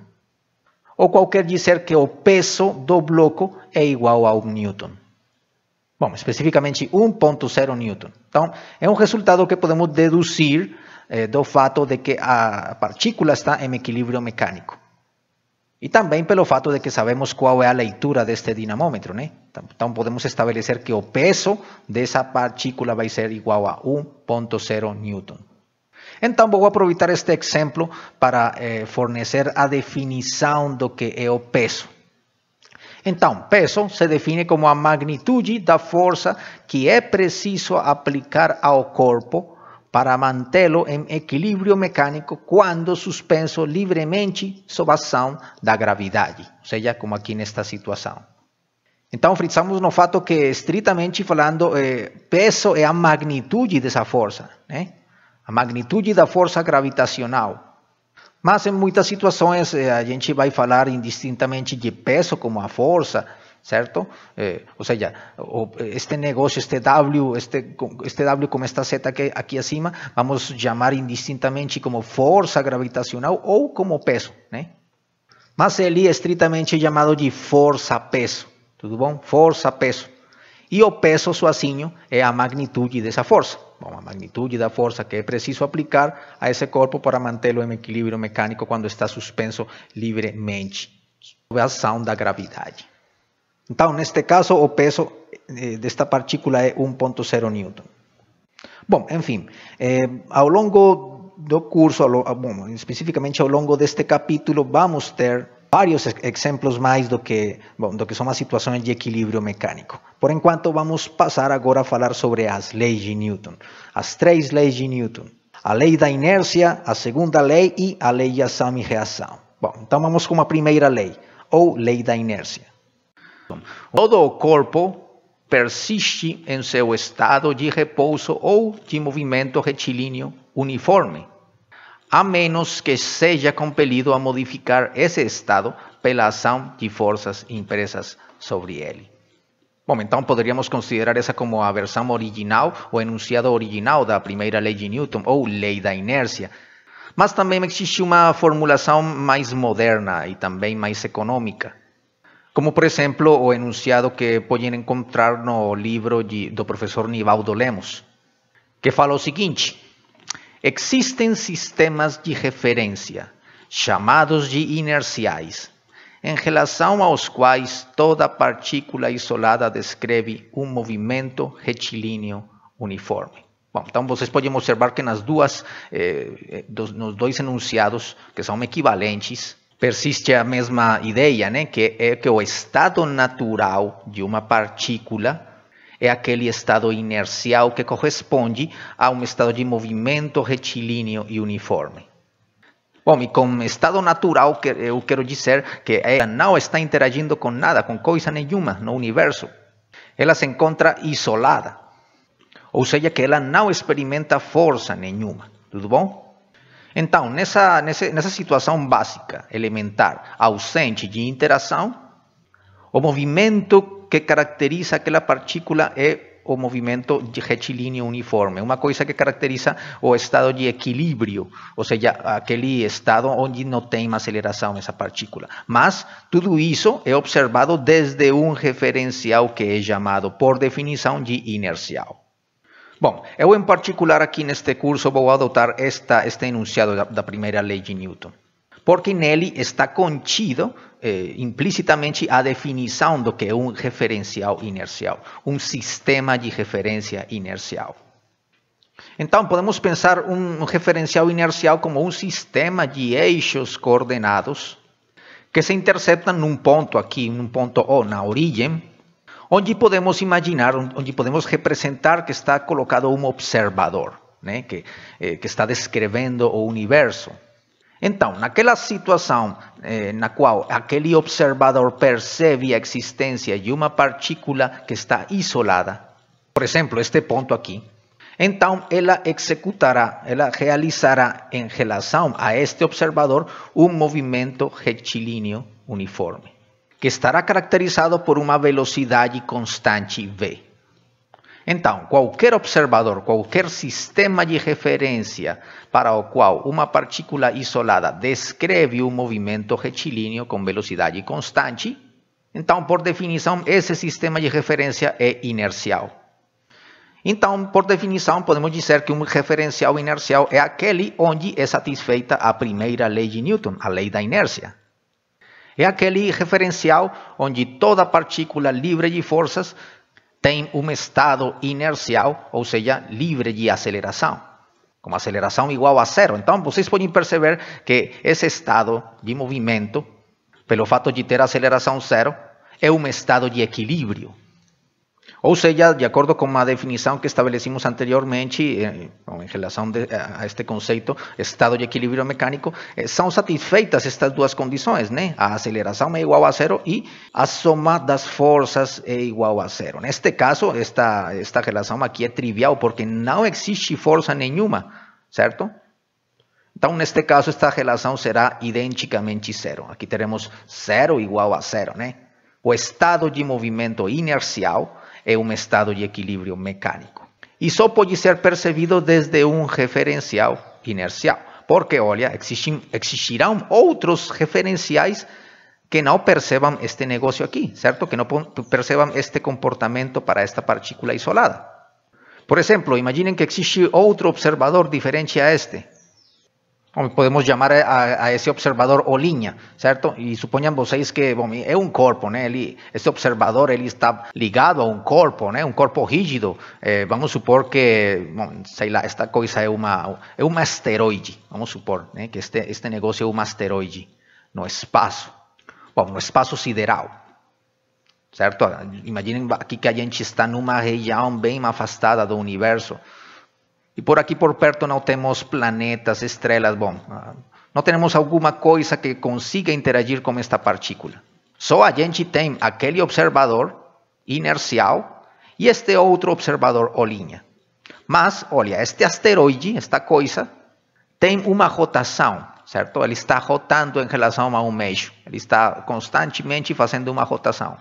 Ou qualquer dizer que o peso do bloco é igual a 1 newton. Bom, especificamente 1.0 newton. Então, é um resultado que podemos deduzir é, eh, do fato de que a partícula está em equilíbrio mecânico. E também pelo fato de que sabemos qual é a leitura deste dinamômetro, né? Então podemos estabelecer que o peso dessa partícula vai ser igual a 1.0 newton. Então vou aproveitar este exemplo para eh, fornecer a definição do que é o peso. Então, peso se define como a magnitude da força que é preciso aplicar ao corpo para mantê-lo em equilíbrio mecânico quando suspenso livremente sob a ação da gravidade, ou seja, como aqui nesta situação. Então, frisamos no fato que, estritamente falando, eh, peso é a magnitude dessa força, né? a magnitude da força gravitacional. Mas em muitas situações eh, a gente vai falar indistintamente de peso como a força, certo? Eh, ou seja, eh, este negócio, este W, este, este W como esta Z aqui, aqui acima, vamos chamar indistintamente como força gravitacional ou como peso, né? ¿eh? Mas ele é estritamente chamado de força-peso, tudo bom? Força-peso. E o peso sozinho é a magnitude dessa força. Bom, a magnitude da força que é preciso aplicar a esse corpo para mantê-lo em equilíbrio mecânico quando está suspenso livremente. Sob a ação da gravidade. Então, neste caso, o peso eh, desta partícula é 1.0 newton. Bom, enfim, eh, ao longo do curso, ao, ah, bom, especificamente ao longo deste capítulo, vamos ter vários exemplos mais do que, bom, do que são as situações de equilíbrio mecânico. Por enquanto, vamos passar agora a falar sobre as leis de Newton, as três leis de Newton, a lei da inércia, a segunda lei e a lei de ação e reação. Bom, então vamos com a primeira lei, ou lei da inércia. Todo o corpo persiste em seu estado de repouso ou de movimento retilíneo uniforme, a menos que seja compelido a modificar esse estado pela ação de forças impressas sobre ele. Bom, então poderíamos considerar essa como a versão original ou enunciado original da primeira lei de Newton, ou lei da inércia. Mas também existe uma formulação mais moderna e também mais econômica como por exemplo o enunciado que podem encontrar no livro de, do professor Nivaldo Lemos, que fala o seguinte: Existem sistemas de referência, chamados de inerciais, em relação aos quais toda partícula isolada descreve um movimento retilíneo uniforme. Bom, então vocês podem observar que nas duas, eh, eh dos, nos dois enunciados, que são equivalentes, persiste a mesma ideia, né? que é que o estado natural de uma partícula é aquele estado inercial que corresponde a um estado de movimento retilíneo e uniforme. Bom, e com estado natural eu quero dizer que ela não está interagindo com nada, com coisa nenhuma no universo. Ela se encontra isolada, ou seja, que ela não experimenta força nenhuma. Tudo bom? Então, nessa, nessa, nessa situação básica, elementar, ausente de interação, o movimento que caracteriza aquela partícula é o movimento retilíneo uniforme, uma coisa que caracteriza o estado de equilíbrio, ou seja, aquele estado onde não tem uma aceleração essa partícula. Mas tudo isso é observado desde um referencial que é chamado, por definição, de inercial. Bom, eu em particular aqui neste curso vou adotar esta, este enunciado da, da primeira lei de Newton, porque nele está contido eh, implicitamente a definição do que é um referencial inercial, um sistema de referência inercial. Então, podemos pensar um referencial inercial como um sistema de eixos coordenados que se interceptam num ponto aqui, num ponto O, na origem, onde podemos imaginar, onde podemos representar que está colocado um observador, né, que, eh, que, está descrevendo o universo. Então, naquela situação eh, na qual aquele observador percebe a existência de uma partícula que está isolada, por exemplo, este ponto aqui, então ela executará, ela realizará em relação a este observador um movimento retilíneo uniforme que estará caracterizado por uma velocidade constante v. Então, qualquer observador, qualquer sistema de referência para o qual uma partícula isolada descreve um movimento retilíneo com velocidade constante, então, por definição, esse sistema de referência é inercial. Então, por definição, podemos dizer que um referencial inercial é aquele onde é satisfeita a primeira lei de Newton, a lei da inércia. É aquele referencial onde toda partícula livre de forças tem um estado inercial, ou seja, livre de aceleração, com aceleração igual a zero. Então, vocês podem perceber que esse estado de movimento, pelo fato de ter aceleração zero, é um estado de equilíbrio. Ou seja, de acordo com eh, a definição que estabelecimos anteriormente, em relação a este conceito, estado de equilíbrio mecânico, eh, são satisfeitas estas duas condições, né? A aceleração é igual a zero e a soma das forças é igual a zero. Neste caso, esta, esta relação aqui é trivial, porque não existe força nenhuma, certo? Então, neste caso, esta relação será idênticamente zero. Aqui teremos zero igual a zero, né? O estado de movimento inercial Es un estado de equilibrio mecánico. Y solo puede ser percibido desde un referencial inercial, porque, olha, existirán otros referenciais que no perciban este negocio aquí, ¿cierto? Que no perciban este comportamiento para esta partícula isolada. Por ejemplo, imaginen que existe otro observador diferente a este, podemos llamar a, ese observador Olinha, ¿cierto? Y suponham vocês que, es un un corpo, né? este observador, él está ligado a un cuerpo, ¿no? Un cuerpo rígido. Eh, vamos a supor que, bom, sei lá, esta cosa es un asteroide, vamos supor, suponer ¿eh? Que este, este negócio es un asteroide no espaço, bom, no espacio sideral. ¿cierto? Imaginen aquí que a gente está numa región bem afastada do universo. E por aqui por perto não temos planetas, estrelas, bom, ah, não temos alguma coisa que consiga interagir com esta partícula. Só a gente tem aquele observador inercial e este outro observador linha. Mas, olha, este asteroide, esta coisa, tem uma rotação, certo? Ele está rotando em relação a um eixo. Ele está constantemente fazendo uma rotação.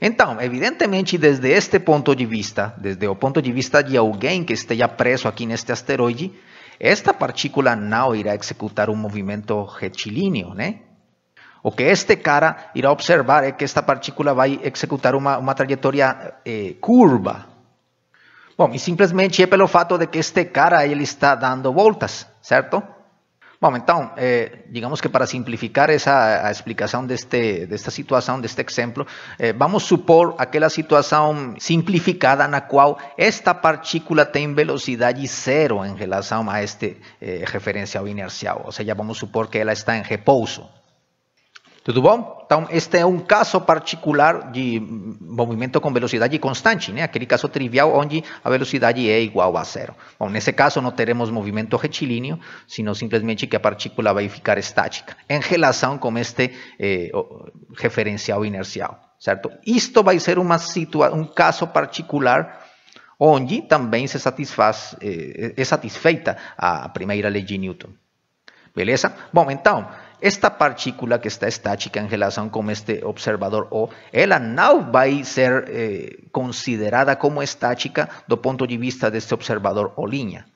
Então, evidentemente, desde este ponto de vista, desde o ponto de vista de alguém que esteja preso aqui neste asteroide, esta partícula não irá executar um movimento retilíneo, né? O que este cara irá observar é que esta partícula vai executar uma, uma trajetória eh, curva. Bom, e simplesmente é pelo fato de que este cara ele está dando voltas, certo? Bom, então, eh, digamos que para simplificar essa explicação de, este, de esta situación, de este eh, vamos supor aquela situação simplificada na qual esta partícula tem velocidade zero em relação a este eh, referencial inercial. ou seja vamos supor que ela está em repouso tudo bom? Então, este é um caso particular de movimento com velocidade constante, né? aquele caso trivial onde a velocidade é igual a zero. Bom, nesse caso não teremos movimento retilíneo, sino simplesmente que a partícula vai ficar estática, em relação com este eh, referencial inercial, certo? Isto vai ser uma situa um caso particular onde também se satisfaz, eh, é satisfeita a primeira lei de Newton. Beleza? Bom, então, Esta partícula que está estática en relación con este observador O, ela va a ser eh, considerada como estática do punto de vista de este observador O'. línea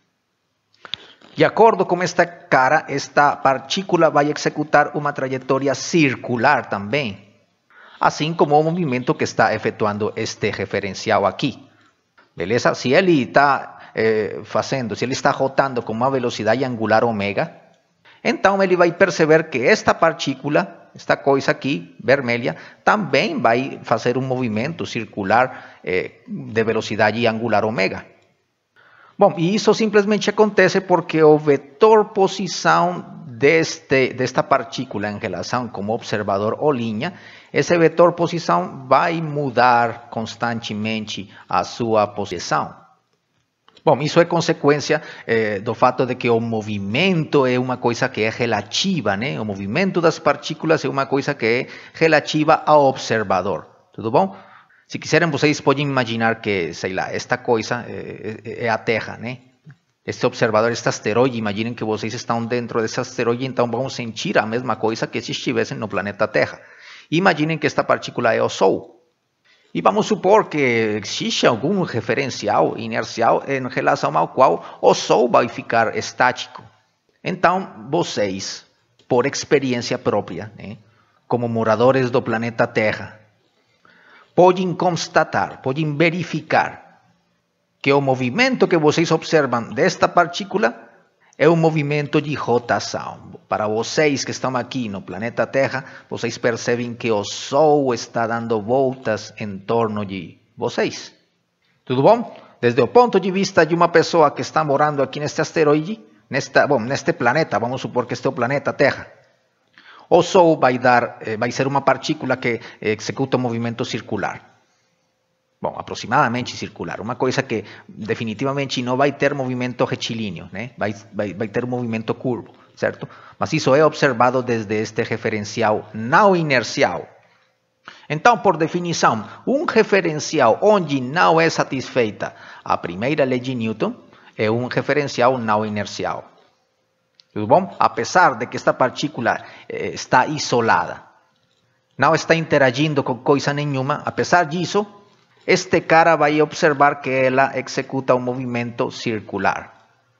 De acuerdo con esta cara, esta partícula va a ejecutar una trayectoria circular también, así como un movimiento que está efectuando este referencial aquí. Beleza? si él está eh, si él está rotando con velocidad y angular omega, Então ele vai perceber que esta partícula, esta coisa aqui, vermelha, também vai fazer um movimento circular eh, de velocidade angular ômega. Bom, e isso simplesmente acontece porque o vetor posição deste, desta partícula em relação como observador ou linha, esse vetor posição vai mudar constantemente a sua posição. Bom, isso é consequência eh, do fato de que o movimento é uma coisa que é relativa, né? O movimento das partículas é uma coisa que é relativa ao observador, tudo bom? Se quiserem, vocês podem imaginar que, sei lá, esta coisa é, é a Terra, né? Este observador, este asteroide, imaginem que vocês estão dentro desse asteroide, então vão sentir a mesma coisa que se estivessem no planeta Terra. Imaginem que esta partícula é o Sol, e vamos supor que existe algum referencial inercial em relação ao qual o Sol vai ficar estático. Então, vocês, por experiência própria, né, ¿eh? como moradores do planeta Terra, podem constatar, podem verificar que o movimento que vocês observam desta partícula é o movimento de rotação. Para vocês que estão aqui no planeta Terra, vocês percebem que o Sol está dando voltas em torno de vocês. Tudo bom? Desde o ponto de vista de uma pessoa que está morando aqui neste asteroide, nesta, bom, neste planeta, vamos supor que este é o planeta Terra. O Sol vai, dar, eh, vai ser uma partícula que eh, executa um movimento circular bom, aproximadamente circular, uma coisa que definitivamente não vai ter movimento retilíneo, né? vai, vai, vai ter um movimento curvo, certo? Mas isso é observado desde este referencial não inercial. Então, por definição, um referencial onde não é satisfeita a primeira lei de Newton é um referencial não inercial. Tudo bom? Apesar de que esta partícula eh, está isolada, não está interagindo com coisa nenhuma, apesar disso, este cara vai observar que ela executa um movimento circular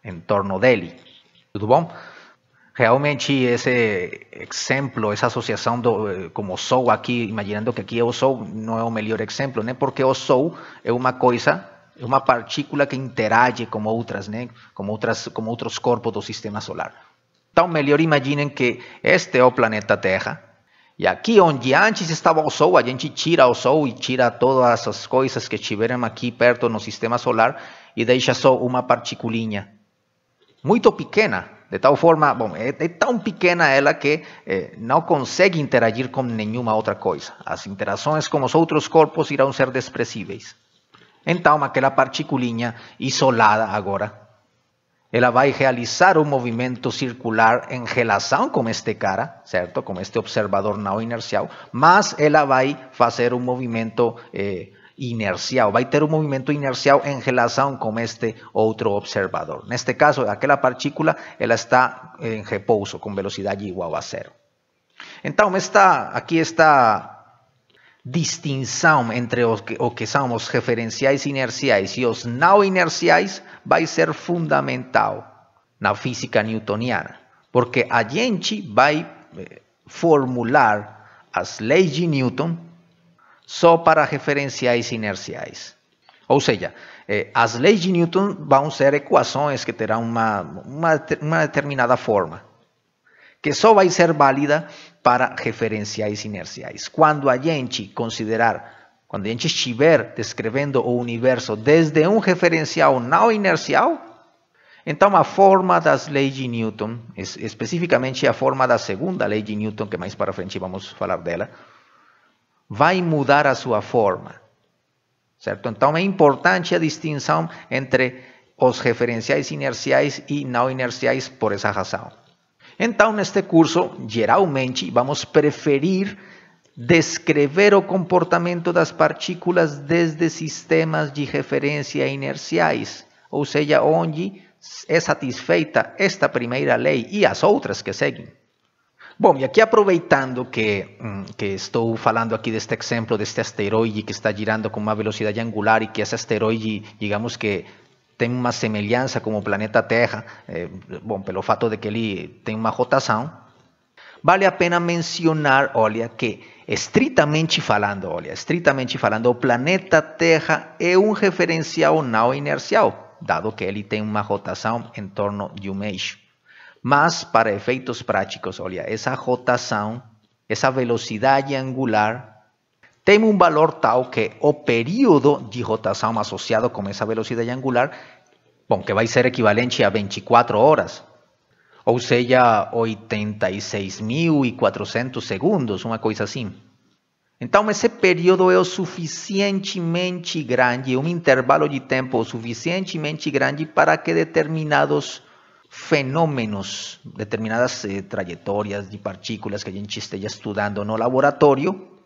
em torno dele. Tudo bom? Realmente esse exemplo, essa associação do, eh, como sou aqui, imaginando que aqui eu sou, não é o melhor exemplo, né? Porque o sou é uma coisa, é uma partícula que interage com outras, né? Como outras, como outros corpos do sistema solar. Então melhor imaginem que este é o planeta Terra e aqui onde antes estava o Sol, a gente tira o Sol e tira todas as coisas que estiveram aqui perto no sistema solar e deixa só uma particulinha muito pequena, de tal forma, bom, é, é tão pequena ela que é, não consegue interagir com nenhuma outra coisa. As interações com os outros corpos irão ser desprezíveis. Então, aquela particulinha isolada agora ela vai realizar um movimento circular em relação com este cara, certo? Com este observador não inercial, mas ela vai fazer um movimento eh, inercial, vai ter um movimento inercial em relação com este outro observador. Neste caso, aquela partícula ela está em repouso, com velocidade igual a zero. Então, está aqui está distinção entre o que, o que são os referenciais inerciais e os não inerciais vai ser fundamental na física newtoniana, porque a gente vai eh, formular as leis de Newton só para referenciais inerciais. Ou seja, eh, as leis de Newton vão ser equações que terão uma, uma, uma determinada forma, que só vai ser válida para referenciais inerciais. Quando a gente considerar quando a gente estiver descrevendo o universo desde um referencial não inercial, então a forma das leis de Newton, especificamente a forma da segunda lei de Newton, que mais para frente vamos falar dela, vai mudar a sua forma. Certo? Então é importante a distinção entre os referenciais inerciais e não inerciais por essa razão. Então, neste curso, geralmente vamos preferir descrever o comportamento das partículas desde sistemas de referência inerciais, ou seja, onde é satisfeita esta primeira lei e as outras que seguem. Bom, e aqui aproveitando que, hum, que, estou falando aqui deste exemplo deste asteroide que está girando com uma velocidade angular e que esse asteroide, digamos que tem uma semelhança com o planeta Terra, é, eh, bom, pelo fato de que ele tem uma rotação, vale a pena mencionar, olha, que estritamente falando, olha, estritamente falando, o planeta Terra é um referencial não inercial, dado que ele tem uma rotação em torno de um eixo. Mas, para efeitos práticos, olha, essa rotação, essa velocidade angular Tiene un valor tau que o oh periodo de asociado con esa velocidad velocidad angular, aunque va a ser equivalente a 24 horas, o sea, 86.400 segundos, una cosa así. Entonces, ese periodo es suficientemente grande, un intervalo de tiempo suficientemente grande para que determinados fenómenos, determinadas eh, trayectorias de partículas que a gente estudiando en el laboratorio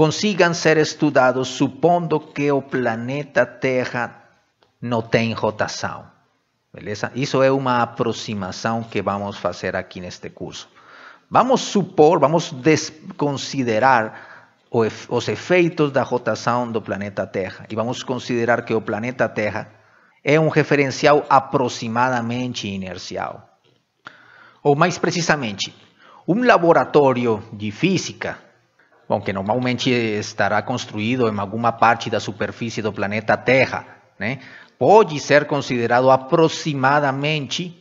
consigam ser estudados supondo que o planeta Terra não tem rotação. Beleza? Isso é uma aproximação que vamos fazer aqui neste curso. Vamos supor, vamos desconsiderar os efeitos da rotação do planeta Terra e vamos considerar que o planeta Terra é um referencial aproximadamente inercial. Ou mais precisamente, um laboratório de física bom, que normalmente estará construído em alguma parte da superfície do planeta Terra, né, pode ser considerado aproximadamente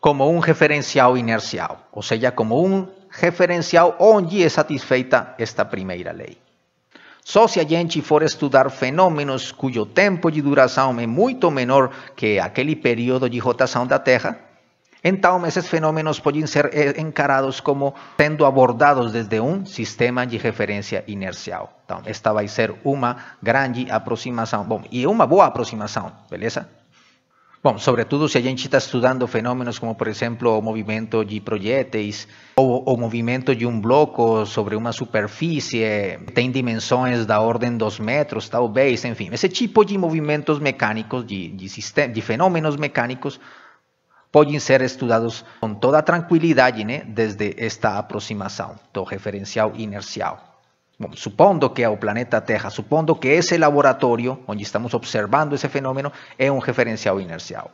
como um referencial inercial, ou seja, como um referencial onde é satisfeita esta primeira lei. Só se a gente for estudar fenômenos cujo tempo de duração é muito menor que aquele período de rotação da Terra, então, esses fenômenos podem ser eh, encarados como sendo abordados desde um sistema de referência inercial. Então, esta vai ser uma grande aproximação. Bom, e uma boa aproximação, beleza? Bom, sobretudo se a gente está estudando fenômenos como, por exemplo, o movimento de projéteis ou o movimento de um bloco sobre uma superfície que tem dimensões da ordem dos metros, talvez, enfim. Esse tipo de movimentos mecânicos, de, de, de fenômenos mecânicos, podem ser estudados com toda tranquilidade né, desde esta aproximação do referencial inercial. Bom, supondo que é o planeta Terra, supondo que esse laboratório onde estamos observando esse fenômeno é um referencial inercial.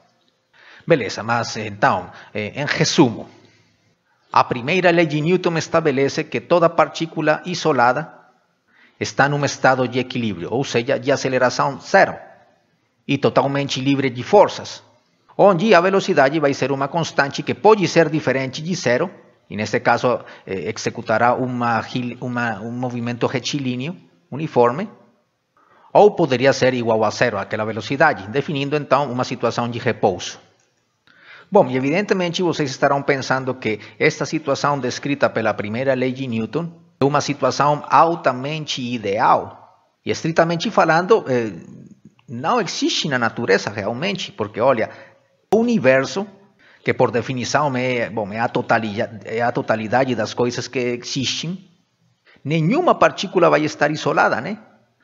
Beleza, mas então, em eh, resumo, a primeira lei de Newton estabelece que toda partícula isolada está num estado de equilíbrio, ou seja, de aceleração zero, e totalmente livre de forças, onde a velocidade vai ser uma constante que pode ser diferente de zero, e nesse caso eh, executará uma, uma, um movimento retilíneo uniforme, ou poderia ser igual a zero, aquela velocidade, definindo então uma situação de repouso. Bom, e evidentemente vocês estarão pensando que esta situação descrita pela primeira lei de Newton é uma situação altamente ideal. E estritamente falando, eh, não existe na natureza realmente, porque olha, universo, que por definição é, bom, é, a totalidade, é a totalidade das coisas que existem, nenhuma partícula vai estar isolada, né?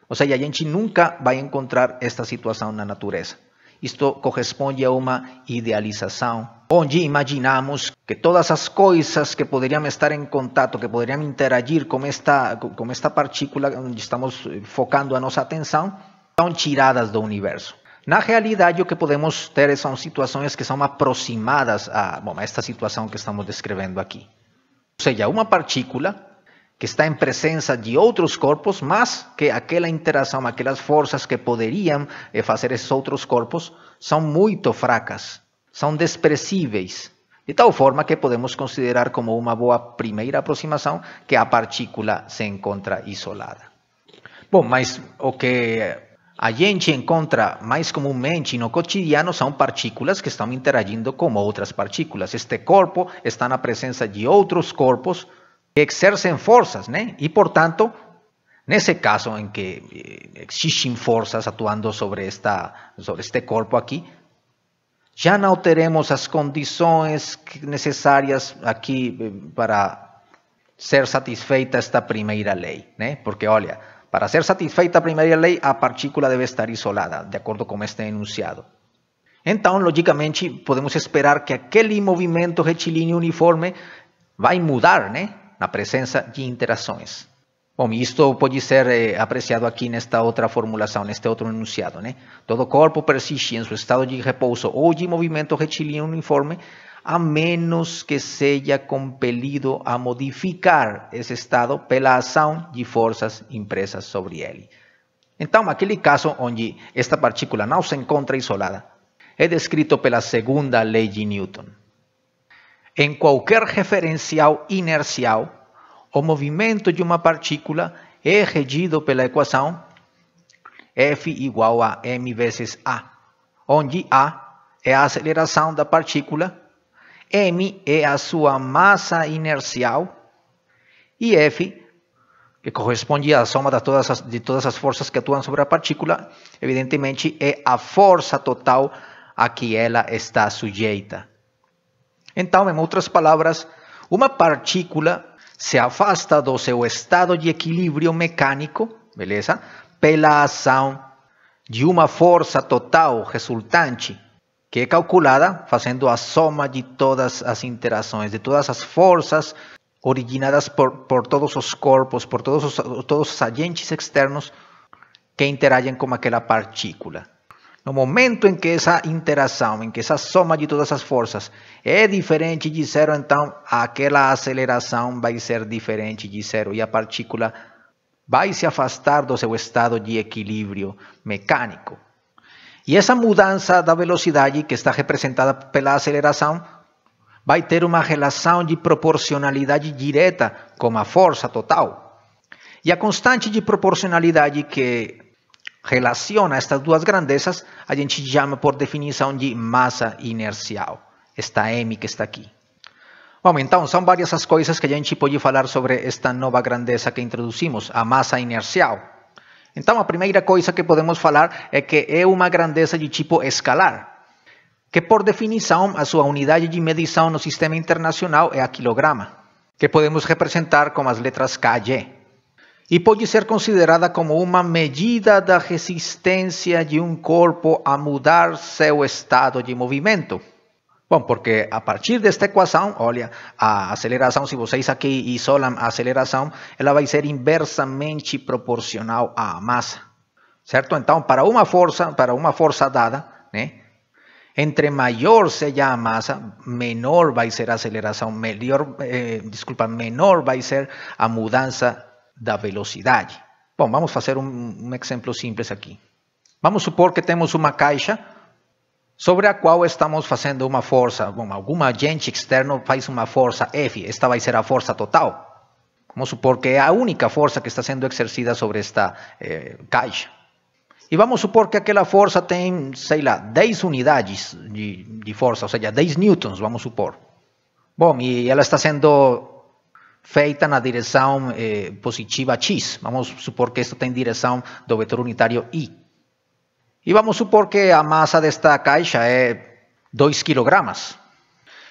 Ou seja, a gente nunca vai encontrar esta situação na natureza. Isto corresponde a uma idealização, onde imaginamos que todas as coisas que poderiam estar em contato, que poderiam interagir com esta, com esta partícula onde estamos focando a nossa atenção, são tiradas do universo. Na realidade, o que podemos ter são situações que são aproximadas a, bom, a esta situação que estamos descrevendo aqui. Ou seja, uma partícula que está em presença de outros corpos, mas que aquela interação, aquelas forças que poderiam eh, fazer esses outros corpos são muito fracas, são desprezíveis, de tal forma que podemos considerar como uma boa primeira aproximação que a partícula se encontra isolada. Bom, mas o que a gente encontra mais comumente no cotidiano são partículas que estão interagindo com outras partículas. Este corpo está na presença de outros corpos que exercem forças, né? E, portanto, nesse caso em que eh, existem forças atuando sobre, esta, sobre este corpo aqui, já não teremos as condições necessárias aqui eh, para ser satisfeita esta primeira lei, né? Porque, olha, para ser satisfeita a primeira lei, a partícula deve estar isolada, de acordo com este enunciado. Então, logicamente, podemos esperar que aquele movimento retilíneo uniforme vai mudar né, na presença de interações. Bom, isto pode ser eh, apreciado aqui nesta outra formulação, neste outro enunciado. Né? Todo corpo persiste em seu estado de repouso ou de movimento retilíneo uniforme a menos que seja compelido a modificar esse estado pela ação de forças impressas sobre ele. Então, aquele caso onde esta partícula não se encontra isolada é descrito pela segunda lei de Newton. Em qualquer referencial inercial, o movimento de uma partícula é regido pela equação F igual a m vezes a, onde a é a aceleração da partícula M é a sua massa inercial e F, que corresponde à soma de todas, as, de todas as forças que atuam sobre a partícula, evidentemente é a força total a que ela está sujeita. Então, em outras palavras, uma partícula se afasta do seu estado de equilíbrio mecânico, beleza? Pela ação de uma força total resultante que é calculada fazendo a soma de todas as interações, de todas as forças originadas por, por todos os corpos, por todos os, todos os agentes externos que interagem com aquela partícula. No momento em que essa interação, em que essa soma de todas as forças é diferente de zero, então aquela aceleração vai ser diferente de zero e a partícula vai se afastar do seu estado de equilíbrio mecânico. E essa mudança da velocidade, que está representada pela aceleração, vai ter uma relação de proporcionalidade direta com a força total. E a constante de proporcionalidade que relaciona estas duas grandezas, a gente chama por definição de massa inercial. Esta M que está aqui. Bom, então, são várias as coisas que a gente pode falar sobre esta nova grandeza que introduzimos, a massa inercial. Então, a primeira coisa que podemos falar é que é uma grandeza de tipo escalar, que por definição a sua unidade de medição no sistema internacional é a quilograma, que podemos representar com as letras KG. E pode ser considerada como uma medida da resistência de um corpo a mudar seu estado de movimento. Bom, porque a partir desta equação, olha, a aceleração, se vocês aqui isolam a aceleração, ela vai ser inversamente proporcional à massa, certo? Então, para uma força, para uma força dada, né? Entre maior seja a massa, eh, menor vai ser a aceleração, melhor, eh, desculpa, menor vai ser a mudança da velocidade. Bom, vamos fazer um, um exemplo simples aqui. Vamos supor que temos uma caixa sobre a qual estamos fazendo uma força, bom, algum agente externo faz uma força F, esta vai ser a força total. Vamos supor que é a única força que está sendo exercida sobre esta eh, caixa. E vamos supor que aquela força tem, sei lá, 10 unidades de, de força, ou seja, 10 newtons, vamos supor. Bom, e ela está sendo feita na direção eh, positiva x. Vamos supor que esta tem direção do vetor unitário i. E vamos supor que a massa desta caixa é 2 kg.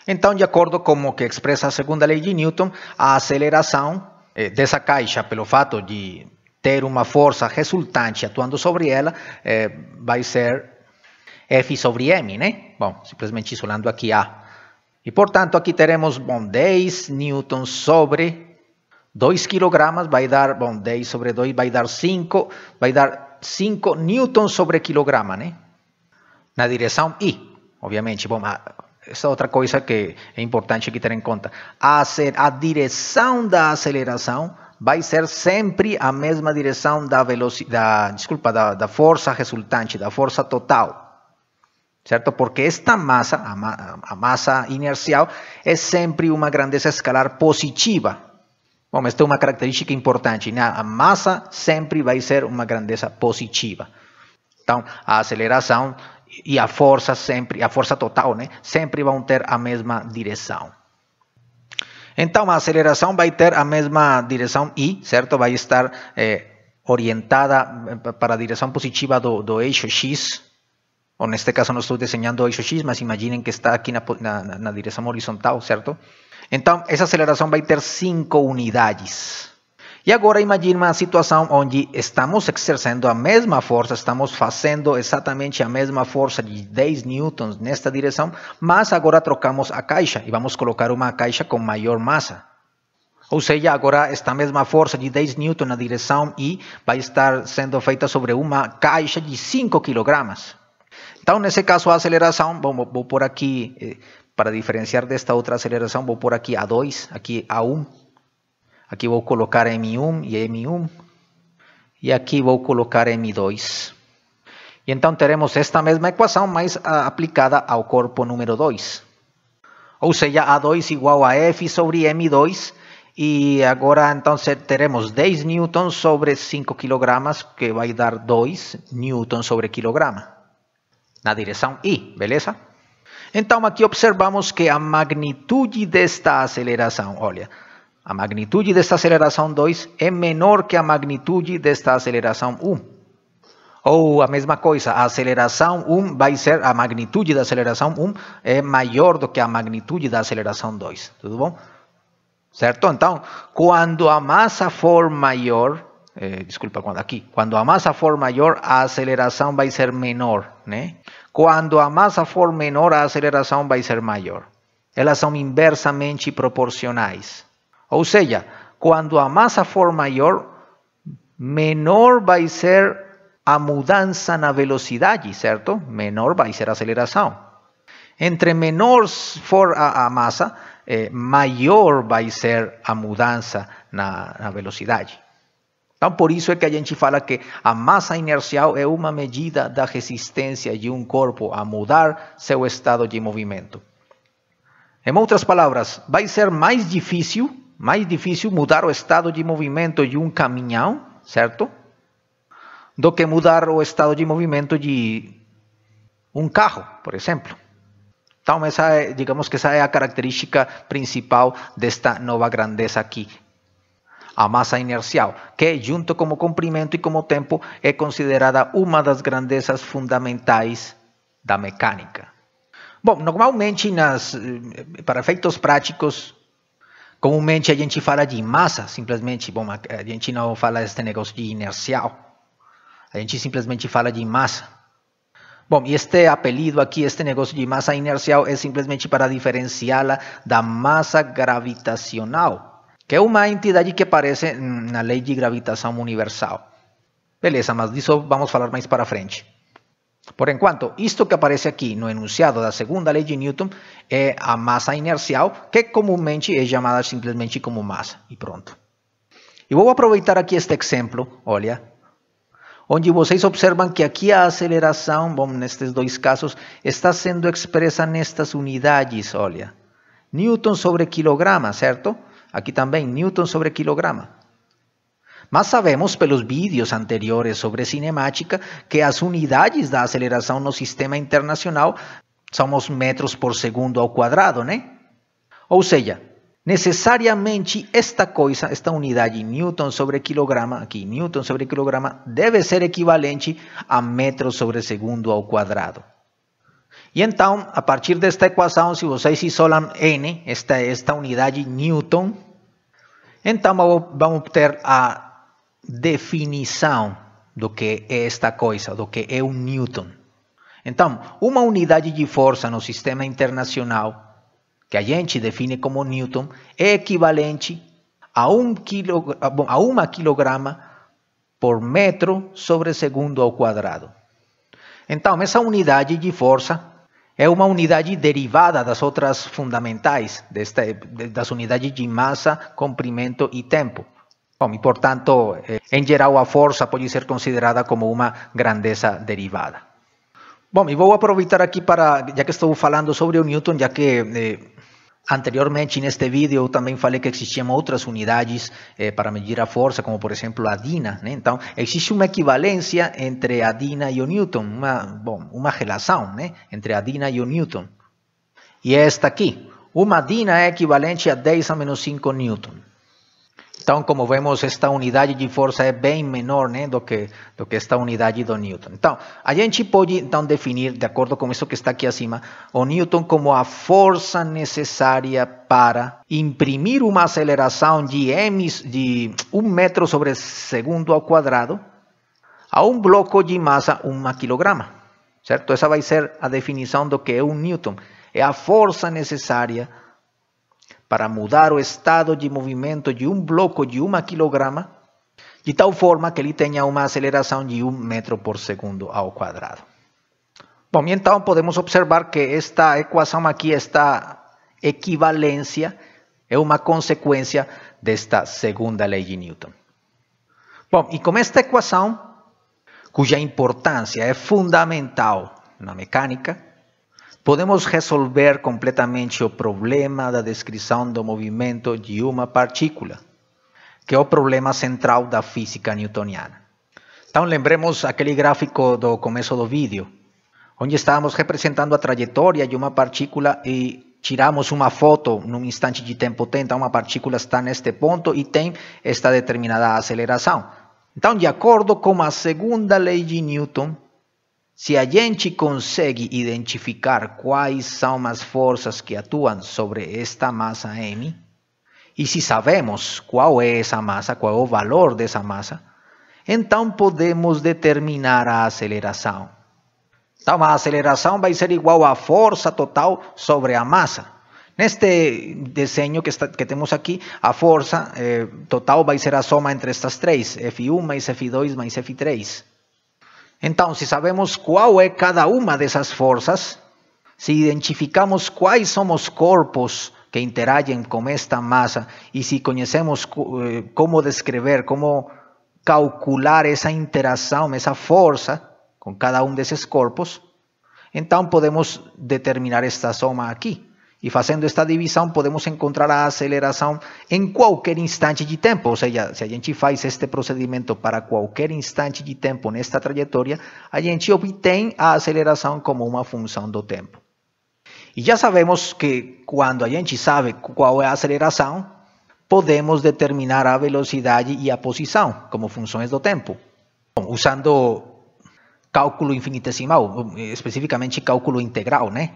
Então, de acordo com o que expressa a segunda lei de Newton, a aceleração eh, dessa caixa, pelo fato de ter uma força resultante atuando sobre ela, eh, vai ser F sobre M, né? Bom, simplesmente isolando aqui A. E, portanto, aqui teremos, bom, 10 newtons sobre 2 kg vai dar, bom, 10 sobre 2 vai dar 5, vai dar 5 newtons sobre quilograma, né? Na direção I, obviamente. Bom, ah, essa outra coisa que é importante aqui ter em conta. A, a direção da aceleração vai ser sempre a mesma direção da velocidade, desculpa, da, da força resultante, da força total. Certo? Porque esta massa, a, ma a massa inercial, é sempre uma grandeza escalar positiva. Bom, mas tem uma característica importante, né? a massa sempre vai ser uma grandeza positiva. Então, a aceleração e a força sempre, a força total, né? Sempre vão ter a mesma direção. Então, a aceleração vai ter a mesma direção I, certo? Vai estar eh, orientada eh, para a direção positiva do, do, eixo X. Ou neste caso, não estou desenhando o eixo X, mas imaginem que está aqui na, na, na direção horizontal, certo? Então, essa aceleração vai ter 5 unidades. E agora imagine uma situação onde estamos exercendo a mesma força, estamos fazendo exatamente a mesma força de 10 newtons nesta direção, mas agora trocamos a caixa e vamos colocar uma caixa com maior massa. Ou seja, agora esta mesma força de 10 newtons na direção I vai estar sendo feita sobre uma caixa de 5 kg. Então, nesse caso, a aceleração, bom, vou por aqui eh, para diferenciar desta outra aceleração, vou pôr aqui A2, aqui A1. Aqui vou colocar M1 e M1. E aqui vou colocar M2. E então teremos esta mesma equação, mas ah, aplicada ao corpo número 2. Ou seja, A2 igual a F sobre M2. E agora então teremos 10 newtons sobre 5 quilogramas, que vai dar 2 newtons sobre quilograma. Na direção I, beleza? Então, aqui observamos que a magnitude desta aceleração, olha, a magnitude desta aceleração 2 é menor que a magnitude desta aceleração 1. Um. Ou a mesma coisa, a aceleração 1 um vai ser, a magnitude da aceleração 1 um é maior do que a magnitude da aceleração 2, tudo bom? Certo? Então, quando a massa for maior, eh, desculpa, aqui, quando a massa for maior, a aceleração vai ser menor, né? Quando a massa for menor, a aceleração vai ser maior. Elas são inversamente proporcionais. Ou seja, quando a massa for maior, menor vai ser a mudança na velocidade, certo? Menor vai ser a aceleração. Entre menor for a, a massa, eh, maior vai ser a mudança na, na velocidade. Então, por isso é que a gente fala que a massa inercial é uma medida da resistência de um corpo a mudar seu estado de movimento. Em outras palavras, vai ser mais difícil, mais difícil mudar o estado de movimento de um caminhão, certo? Do que mudar o estado de movimento de um carro, por exemplo. Então, essa é, digamos que essa é a característica principal desta nova grandeza aqui, a massa inercial, que junto como comprimento e como tempo é considerada uma das grandezas fundamentais da mecânica. Bom, normalmente nas, eh, para efeitos práticos, comumente a gente fala de massa, simplesmente, bom, a gente não fala desse negócio de inercial. A gente simplesmente fala de massa. Bom, e este apelido aqui, este negócio de massa inercial, é simplesmente para diferenciá-la da massa gravitacional, que é uma entidade que aparece na lei de gravitação universal. Beleza, mas disso vamos falar mais para frente. Por enquanto, isto que aparece aqui no enunciado da segunda lei de Newton é a massa inercial, que comumente é chamada simplesmente como massa, e pronto. E vou aproveitar aqui este exemplo, olha, onde vocês observam que aqui a aceleração, bom, nestes dois casos, está sendo expressa nestas unidades, olha. Newton sobre quilograma, certo? Aqui também, Newton sobre quilograma. Mas sabemos pelos vídeos anteriores sobre cinemática que as unidades da aceleração no sistema internacional são os metros por segundo ao quadrado, né? Ou seja, necessariamente esta coisa, esta unidade Newton sobre quilograma, aqui Newton sobre quilograma, deve ser equivalente a metros sobre segundo ao quadrado. E então, a partir desta equação, se vocês isolam N, esta, esta unidade Newton, então vamos obter a definição do que é esta coisa, do que é um Newton. Então, uma unidade de força no sistema internacional, que a gente define como Newton, é equivalente a um quilo, a quilograma por metro sobre segundo ao quadrado. Então, essa unidade de força é uma unidade derivada das outras fundamentais, desta, das unidades de massa, comprimento e tempo. Bom, e, portanto, eh, em geral, a força pode ser considerada como uma grandeza derivada. Bom, e vou aproveitar aqui para, já que estou falando sobre o Newton, já que eh, Anteriormente, neste vídeo, eu também falei que existiam outras unidades eh, para medir a força, como por exemplo a DINA. Né? Então, existe uma equivalência entre a DINA e o Newton, uma, bom, uma relação né? entre a DINA e o Newton. E é esta aqui. Uma DINA é equivalente a 10 a menos 5 Newton. Então, como vemos, esta unidade de força é bem menor né, do, que, do que esta unidade do Newton. Então, a gente pode então definir, de acordo com isso que está aqui acima, o Newton como a força necessária para imprimir uma aceleração de, m, de 1 metro sobre segundo ao quadrado a um bloco de massa 1 quilograma. Certo? Essa vai ser a definição do que é um Newton. É a força necessária para para mudar o estado de movimento de um bloco de 1 kg, de tal forma que ele tenha uma aceleração de 1 metro por segundo ao quadrado. Bom, então podemos observar que esta equação aqui, esta equivalência, é uma consequência desta segunda lei de Newton. Bom, e com esta equação, cuja importância é fundamental na mecânica, podemos resolver completamente o problema da descrição do movimento de uma partícula, que é o problema central da física newtoniana. Então lembremos aquele gráfico do começo do vídeo, onde estávamos representando a trajetória de uma partícula e tiramos uma foto num instante de tempo t, então uma partícula está neste ponto e tem esta determinada aceleração. Então, de acordo com a segunda lei de Newton, se a gente consegue identificar quais são as forças que atuam sobre esta massa M, e se sabemos qual é essa massa, qual é o valor dessa massa, então podemos determinar a aceleração. Então a aceleração vai ser igual à força total sobre a massa. Neste desenho que, está, que temos aqui, a força eh, total vai ser a soma entre estas três, F1 mais F2 mais F3. Entonces, si sabemos cuál es cada una de esas fuerzas, si identificamos cuáles somos cuerpos que interagem con esta masa, y si conocemos eh, cómo descrever, cómo calcular esa interacción, esa fuerza con cada uno de esos cuerpos, entonces podemos determinar esta suma aquí. E fazendo esta divisão, podemos encontrar a aceleração em qualquer instante de tempo. Ou seja, se a gente faz este procedimento para qualquer instante de tempo nesta trajetória, a gente obtém a aceleração como uma função do tempo. E já sabemos que quando a gente sabe qual é a aceleração, podemos determinar a velocidade e a posição como funções do tempo. Bom, usando cálculo infinitesimal, especificamente cálculo integral, né?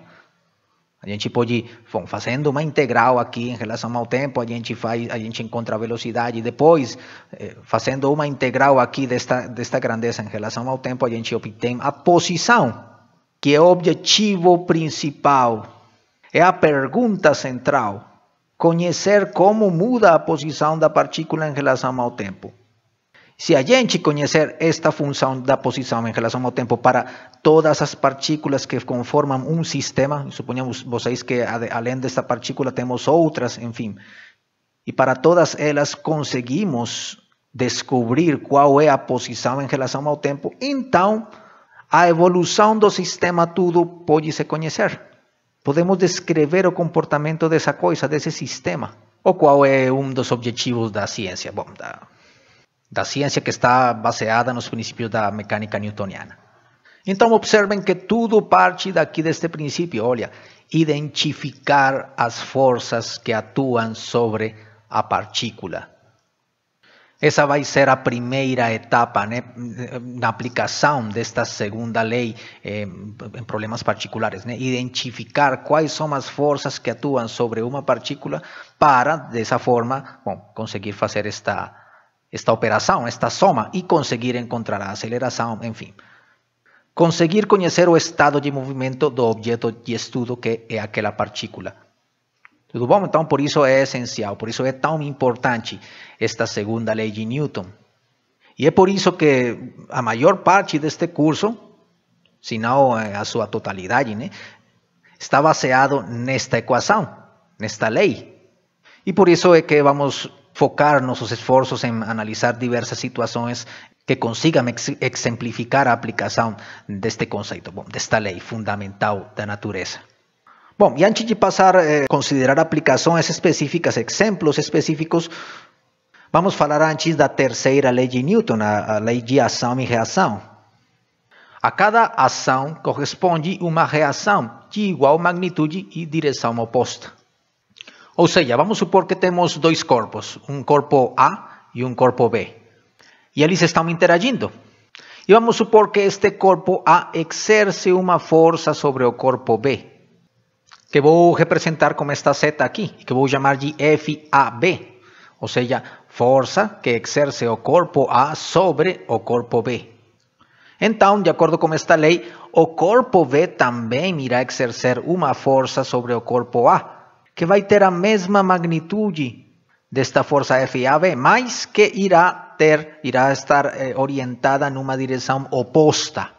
A gente pode, bom, fazendo uma integral aqui em relação ao tempo, a gente faz, a gente encontra a velocidade. Depois, eh, fazendo uma integral aqui desta, desta grandeza em relação ao tempo, a gente obtém a posição, que é o objetivo principal, é a pergunta central. Conhecer como muda a posição da partícula em relação ao tempo. Se a gente conhecer esta função da posição em relação ao tempo para todas as partículas que conformam um sistema, suponhamos vocês que além desta partícula temos outras, enfim, e para todas elas conseguimos descobrir qual é a posição em relação ao tempo, então a evolução do sistema tudo pode se conhecer. Podemos descrever o comportamento dessa coisa, desse sistema. O qual é um dos objetivos da ciência, bom, da da ciência que está baseada nos princípios da mecânica newtoniana. Então, observem que tudo parte daqui deste princípio. Olha, identificar as forças que atuam sobre a partícula. Essa vai ser a primeira etapa né, na aplicação desta segunda lei eh, em problemas particulares. Né? Identificar quais são as forças que atuam sobre uma partícula para, dessa forma, bom, conseguir fazer esta esta operação, esta soma, e conseguir encontrar a aceleração, enfim. Conseguir conhecer o estado de movimento do objeto de estudo que é aquela partícula. Tudo bom? Então, por isso é essencial, por isso é tão importante esta segunda lei de Newton. E é por isso que a maior parte deste curso, se não eh, a sua totalidade, né, está baseado nesta equação, nesta lei. E por isso é que vamos focar nossos esforços em analisar diversas situações que consigam exemplificar a aplicação deste conceito, bom, desta lei fundamental da natureza. Bom, e antes de passar a eh, considerar aplicações específicas, exemplos específicos, vamos falar antes da terceira lei de Newton, a, a lei de ação e reação. A cada ação corresponde uma reação de igual magnitude e direção oposta. O sea, vamos a supor que tenemos dos cuerpos, un cuerpo A y un cuerpo B. Y allí se están interagindo. Y vamos a supor que este cuerpo A exerce una fuerza sobre el cuerpo B, que voy a representar como esta Z aquí, que voy a de FAB, O sea, fuerza que exerce el cuerpo A sobre el cuerpo B. Entonces, de acuerdo con esta ley, el cuerpo B también irá a exercer una fuerza sobre el cuerpo A, que vai ter a mesma magnitude desta força FAB, mas que irá ter, irá estar eh, orientada numa direção oposta,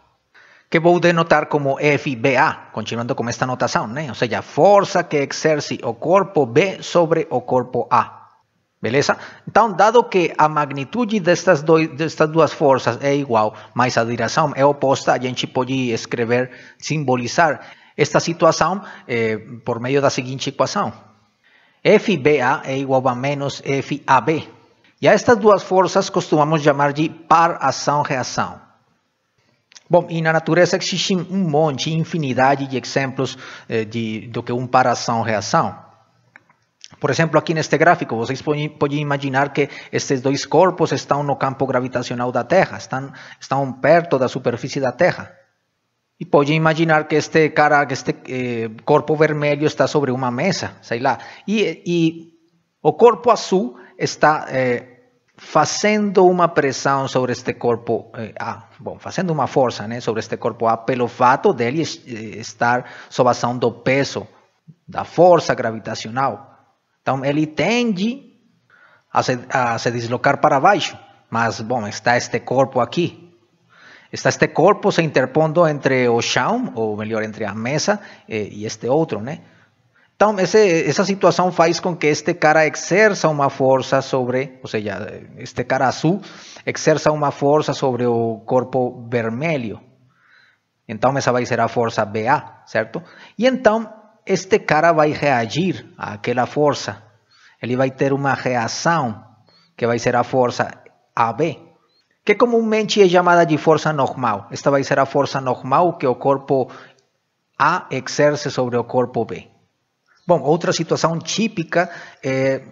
que vou denotar como FBA, continuando com esta notação, né? ou seja, força que exerce o corpo B sobre o corpo A. Beleza? Então, dado que a magnitude destas, dois, destas duas forças é igual, mas a direção é oposta, a gente pode escrever, simbolizar esta situação eh, por meio da seguinte equação. FBA é igual a menos FAB. E a estas duas forças costumamos chamar de par ação-reação. Bom, e na natureza existem um monte, infinidade de exemplos eh, de, do que um par ação-reação. Por exemplo, aqui neste gráfico, vocês podem, podem, imaginar que estes dois corpos estão no campo gravitacional da Terra, estão, estão perto da superfície da Terra. E pode imaginar que este cara, que este eh, corpo vermelho está sobre uma mesa, sei lá. E, e o corpo azul está eh, fazendo uma pressão sobre este corpo eh, A, ah, bom, fazendo uma força né, sobre este corpo A pelo fato dele eh, estar sob ação do peso, da força gravitacional. Então ele tende a se, a se deslocar para baixo, mas bom, está este corpo aqui, está este corpo se interpondo entre o chão, ou melhor, entre a mesa eh, e este outro, né? Então, esse, essa situação faz com que este cara exerça uma força sobre, ou seja, este cara azul exerça uma força sobre o corpo vermelho. Então, essa vai ser a força BA, certo? E então, este cara vai reagir àquela força. Ele vai ter uma reação, que vai ser a força AB que comumente é chamada de força normal. Esta vai ser a força normal que o corpo A exerce sobre o corpo B. Bom, outra situação típica é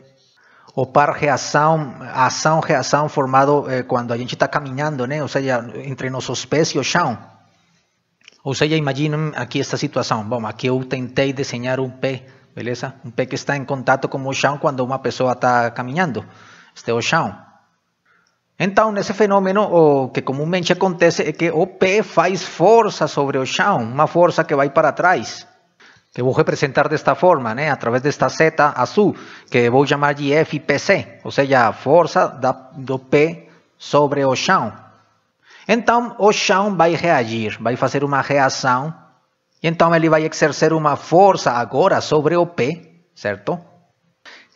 o par reação, ação, reação formado é, quando a gente está caminhando, né? ou seja, entre nossos pés e o chão. Ou seja, imaginem aqui esta situação. Bom, aqui eu tentei desenhar um pé, beleza? Um pé que está em contato com o chão quando uma pessoa está caminhando. Este é o chão. Então, nesse fenômeno, o que comumente acontece é que o pé faz força sobre o chão, uma força que vai para trás, que vou representar desta forma, né? através desta seta azul, que vou chamar de FPC, ou seja, a força da, do pé sobre o chão. Então, o chão vai reagir, vai fazer uma reação, e então ele vai exercer uma força agora sobre o pé, certo?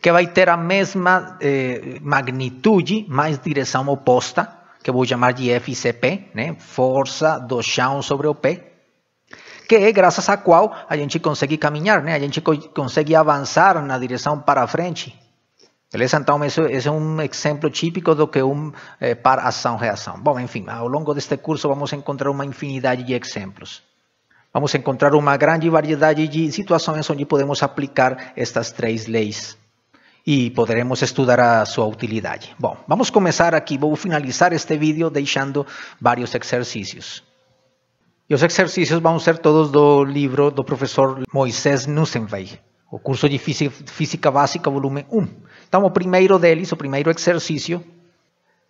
que vai ter a mesma eh, magnitude, mas direção oposta, que eu vou chamar de FCP, né? força do chão sobre o pé, que é graças a qual a gente consegue caminhar, né? a gente co consegue avançar na direção para frente. Beleza? Então, isso, esse é um exemplo típico do que um eh, par ação-reação. Bom, enfim, ao longo deste curso vamos encontrar uma infinidade de exemplos. Vamos encontrar uma grande variedade de situações onde podemos aplicar estas três leis e poderemos estudar a sua utilidade. Bom, vamos começar aqui, vou finalizar este vídeo deixando vários exercícios. E os exercícios vão ser todos do livro do professor Moisés Nusenwey, o curso de Física Básica, Volume 1. Estamos primeiro deles, o primeiro exercício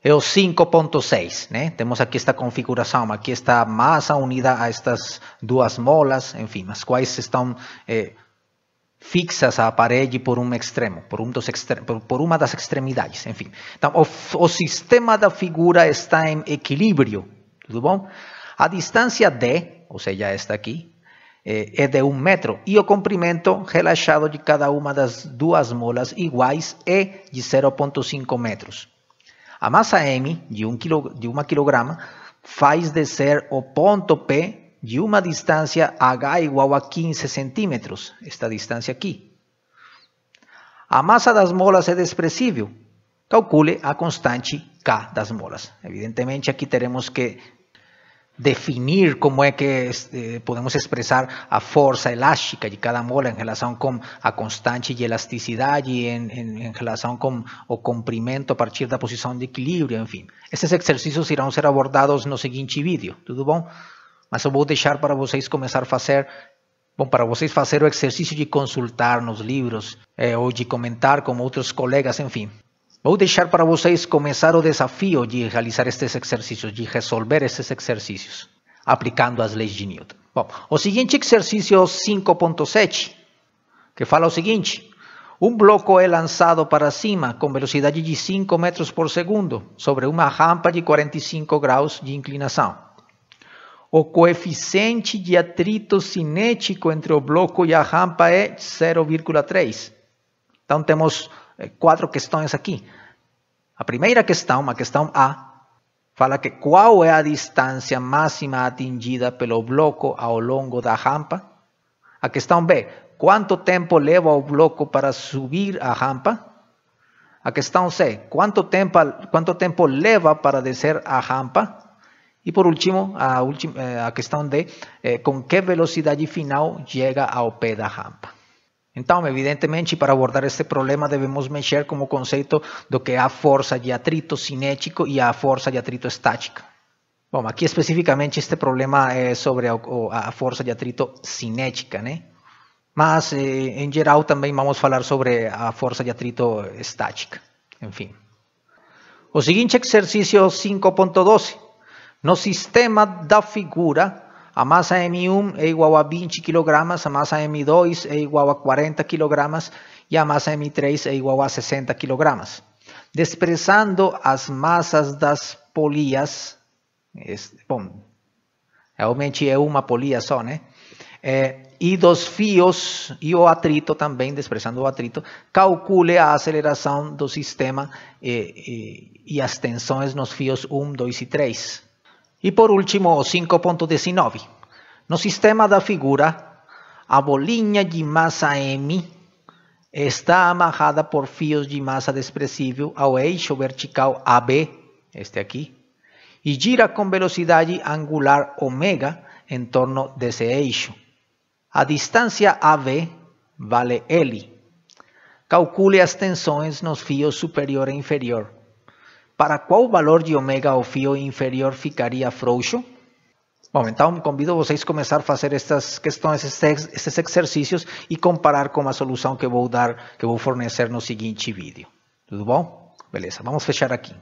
é o 5.6, né? ¿eh? Temos aqui esta configuração, aqui está massa unida a estas duas molas, enfim, as quais estão eh, fixas à parede por um extremo, por, um dos por, por uma das extremidades, enfim. Então, o, o sistema da figura está em equilíbrio, tudo bom? A distância D, ou seja, esta aqui, é de um eh, metro e o comprimento relaxado de cada uma das duas molas iguais é de 0,5 metros. A massa M de 1 um de 1 kg faz de ser o ponto P de uma distância H igual a 15 centímetros, esta distância aqui. A massa das molas é desprezível. Calcule a constante K das molas. Evidentemente, aqui teremos que definir como é que podemos expressar a força elástica de cada mola em relação com a constante de elasticidade, em, em, em, relação com o comprimento a partir da posição de equilíbrio, enfim. Esses exercícios irão ser abordados no seguinte vídeo, tudo bom? mas eu vou deixar para vocês começar a fazer, bom, para vocês fazer o exercício de consultar nos livros é, ou de comentar com outros colegas, enfim. Vou deixar para vocês começar o desafio de realizar estes exercícios, de resolver esses exercícios, aplicando as leis de Newton. Bom, o seguinte exercício 5.7, que fala o seguinte: um bloco é lançado para cima com velocidade de 5 metros por segundo sobre uma rampa de 45 graus de inclinação. O coeficiente de atrito cinético entre o bloco e a rampa é 0,3. Então temos eh, quatro questões aqui. A primeira questão, a questão A, fala que qual é a distância máxima atingida pelo bloco ao longo da rampa. A questão B, quanto tempo leva o bloco para subir a rampa? A questão C, quanto tempo, quanto tempo leva para descer a rampa? E por último, a, eh, a questão de eh, com que velocidade final chega ao pé da rampa. Então, evidentemente, para abordar este problema devemos mexer com o conceito do que é a força de atrito cinético e a força de atrito estática. Bom, aqui especificamente este problema é sobre a, a força de atrito cinética, né? Mas, em geral, também vamos falar sobre a força de atrito estática. Enfim. O seguinte exercício 5.12. No sistema da figura, a massa M1 é igual a 20 kg, a massa M2 é igual a 40 kg e a massa M3 é igual a 60 kg. Desprezando as massas das polias, bom, realmente é uma polia só, né? É, e dos fios e o atrito também, desprezando o atrito, calcule a aceleração do sistema e, eh, e, eh, e as tensões nos fios 1, 2 e 3. E por último, o 5.19. No sistema da figura, a bolinha de massa M está amarrada por fios de massa desprezível ao eixo vertical AB, este aqui, e gira com velocidade angular ω em torno desse eixo. A distância AB vale L. Calcule as tensões nos fios superior e inferior. Para qual valor de ômega o fio inferior ficaria frouxo? Bom, então convido vocês a começar a fazer estas questões, esses exercícios e comparar com a solução que eu vou dar, que eu vou fornecer no seguinte vídeo. Tudo bom? Beleza, vamos fechar aqui.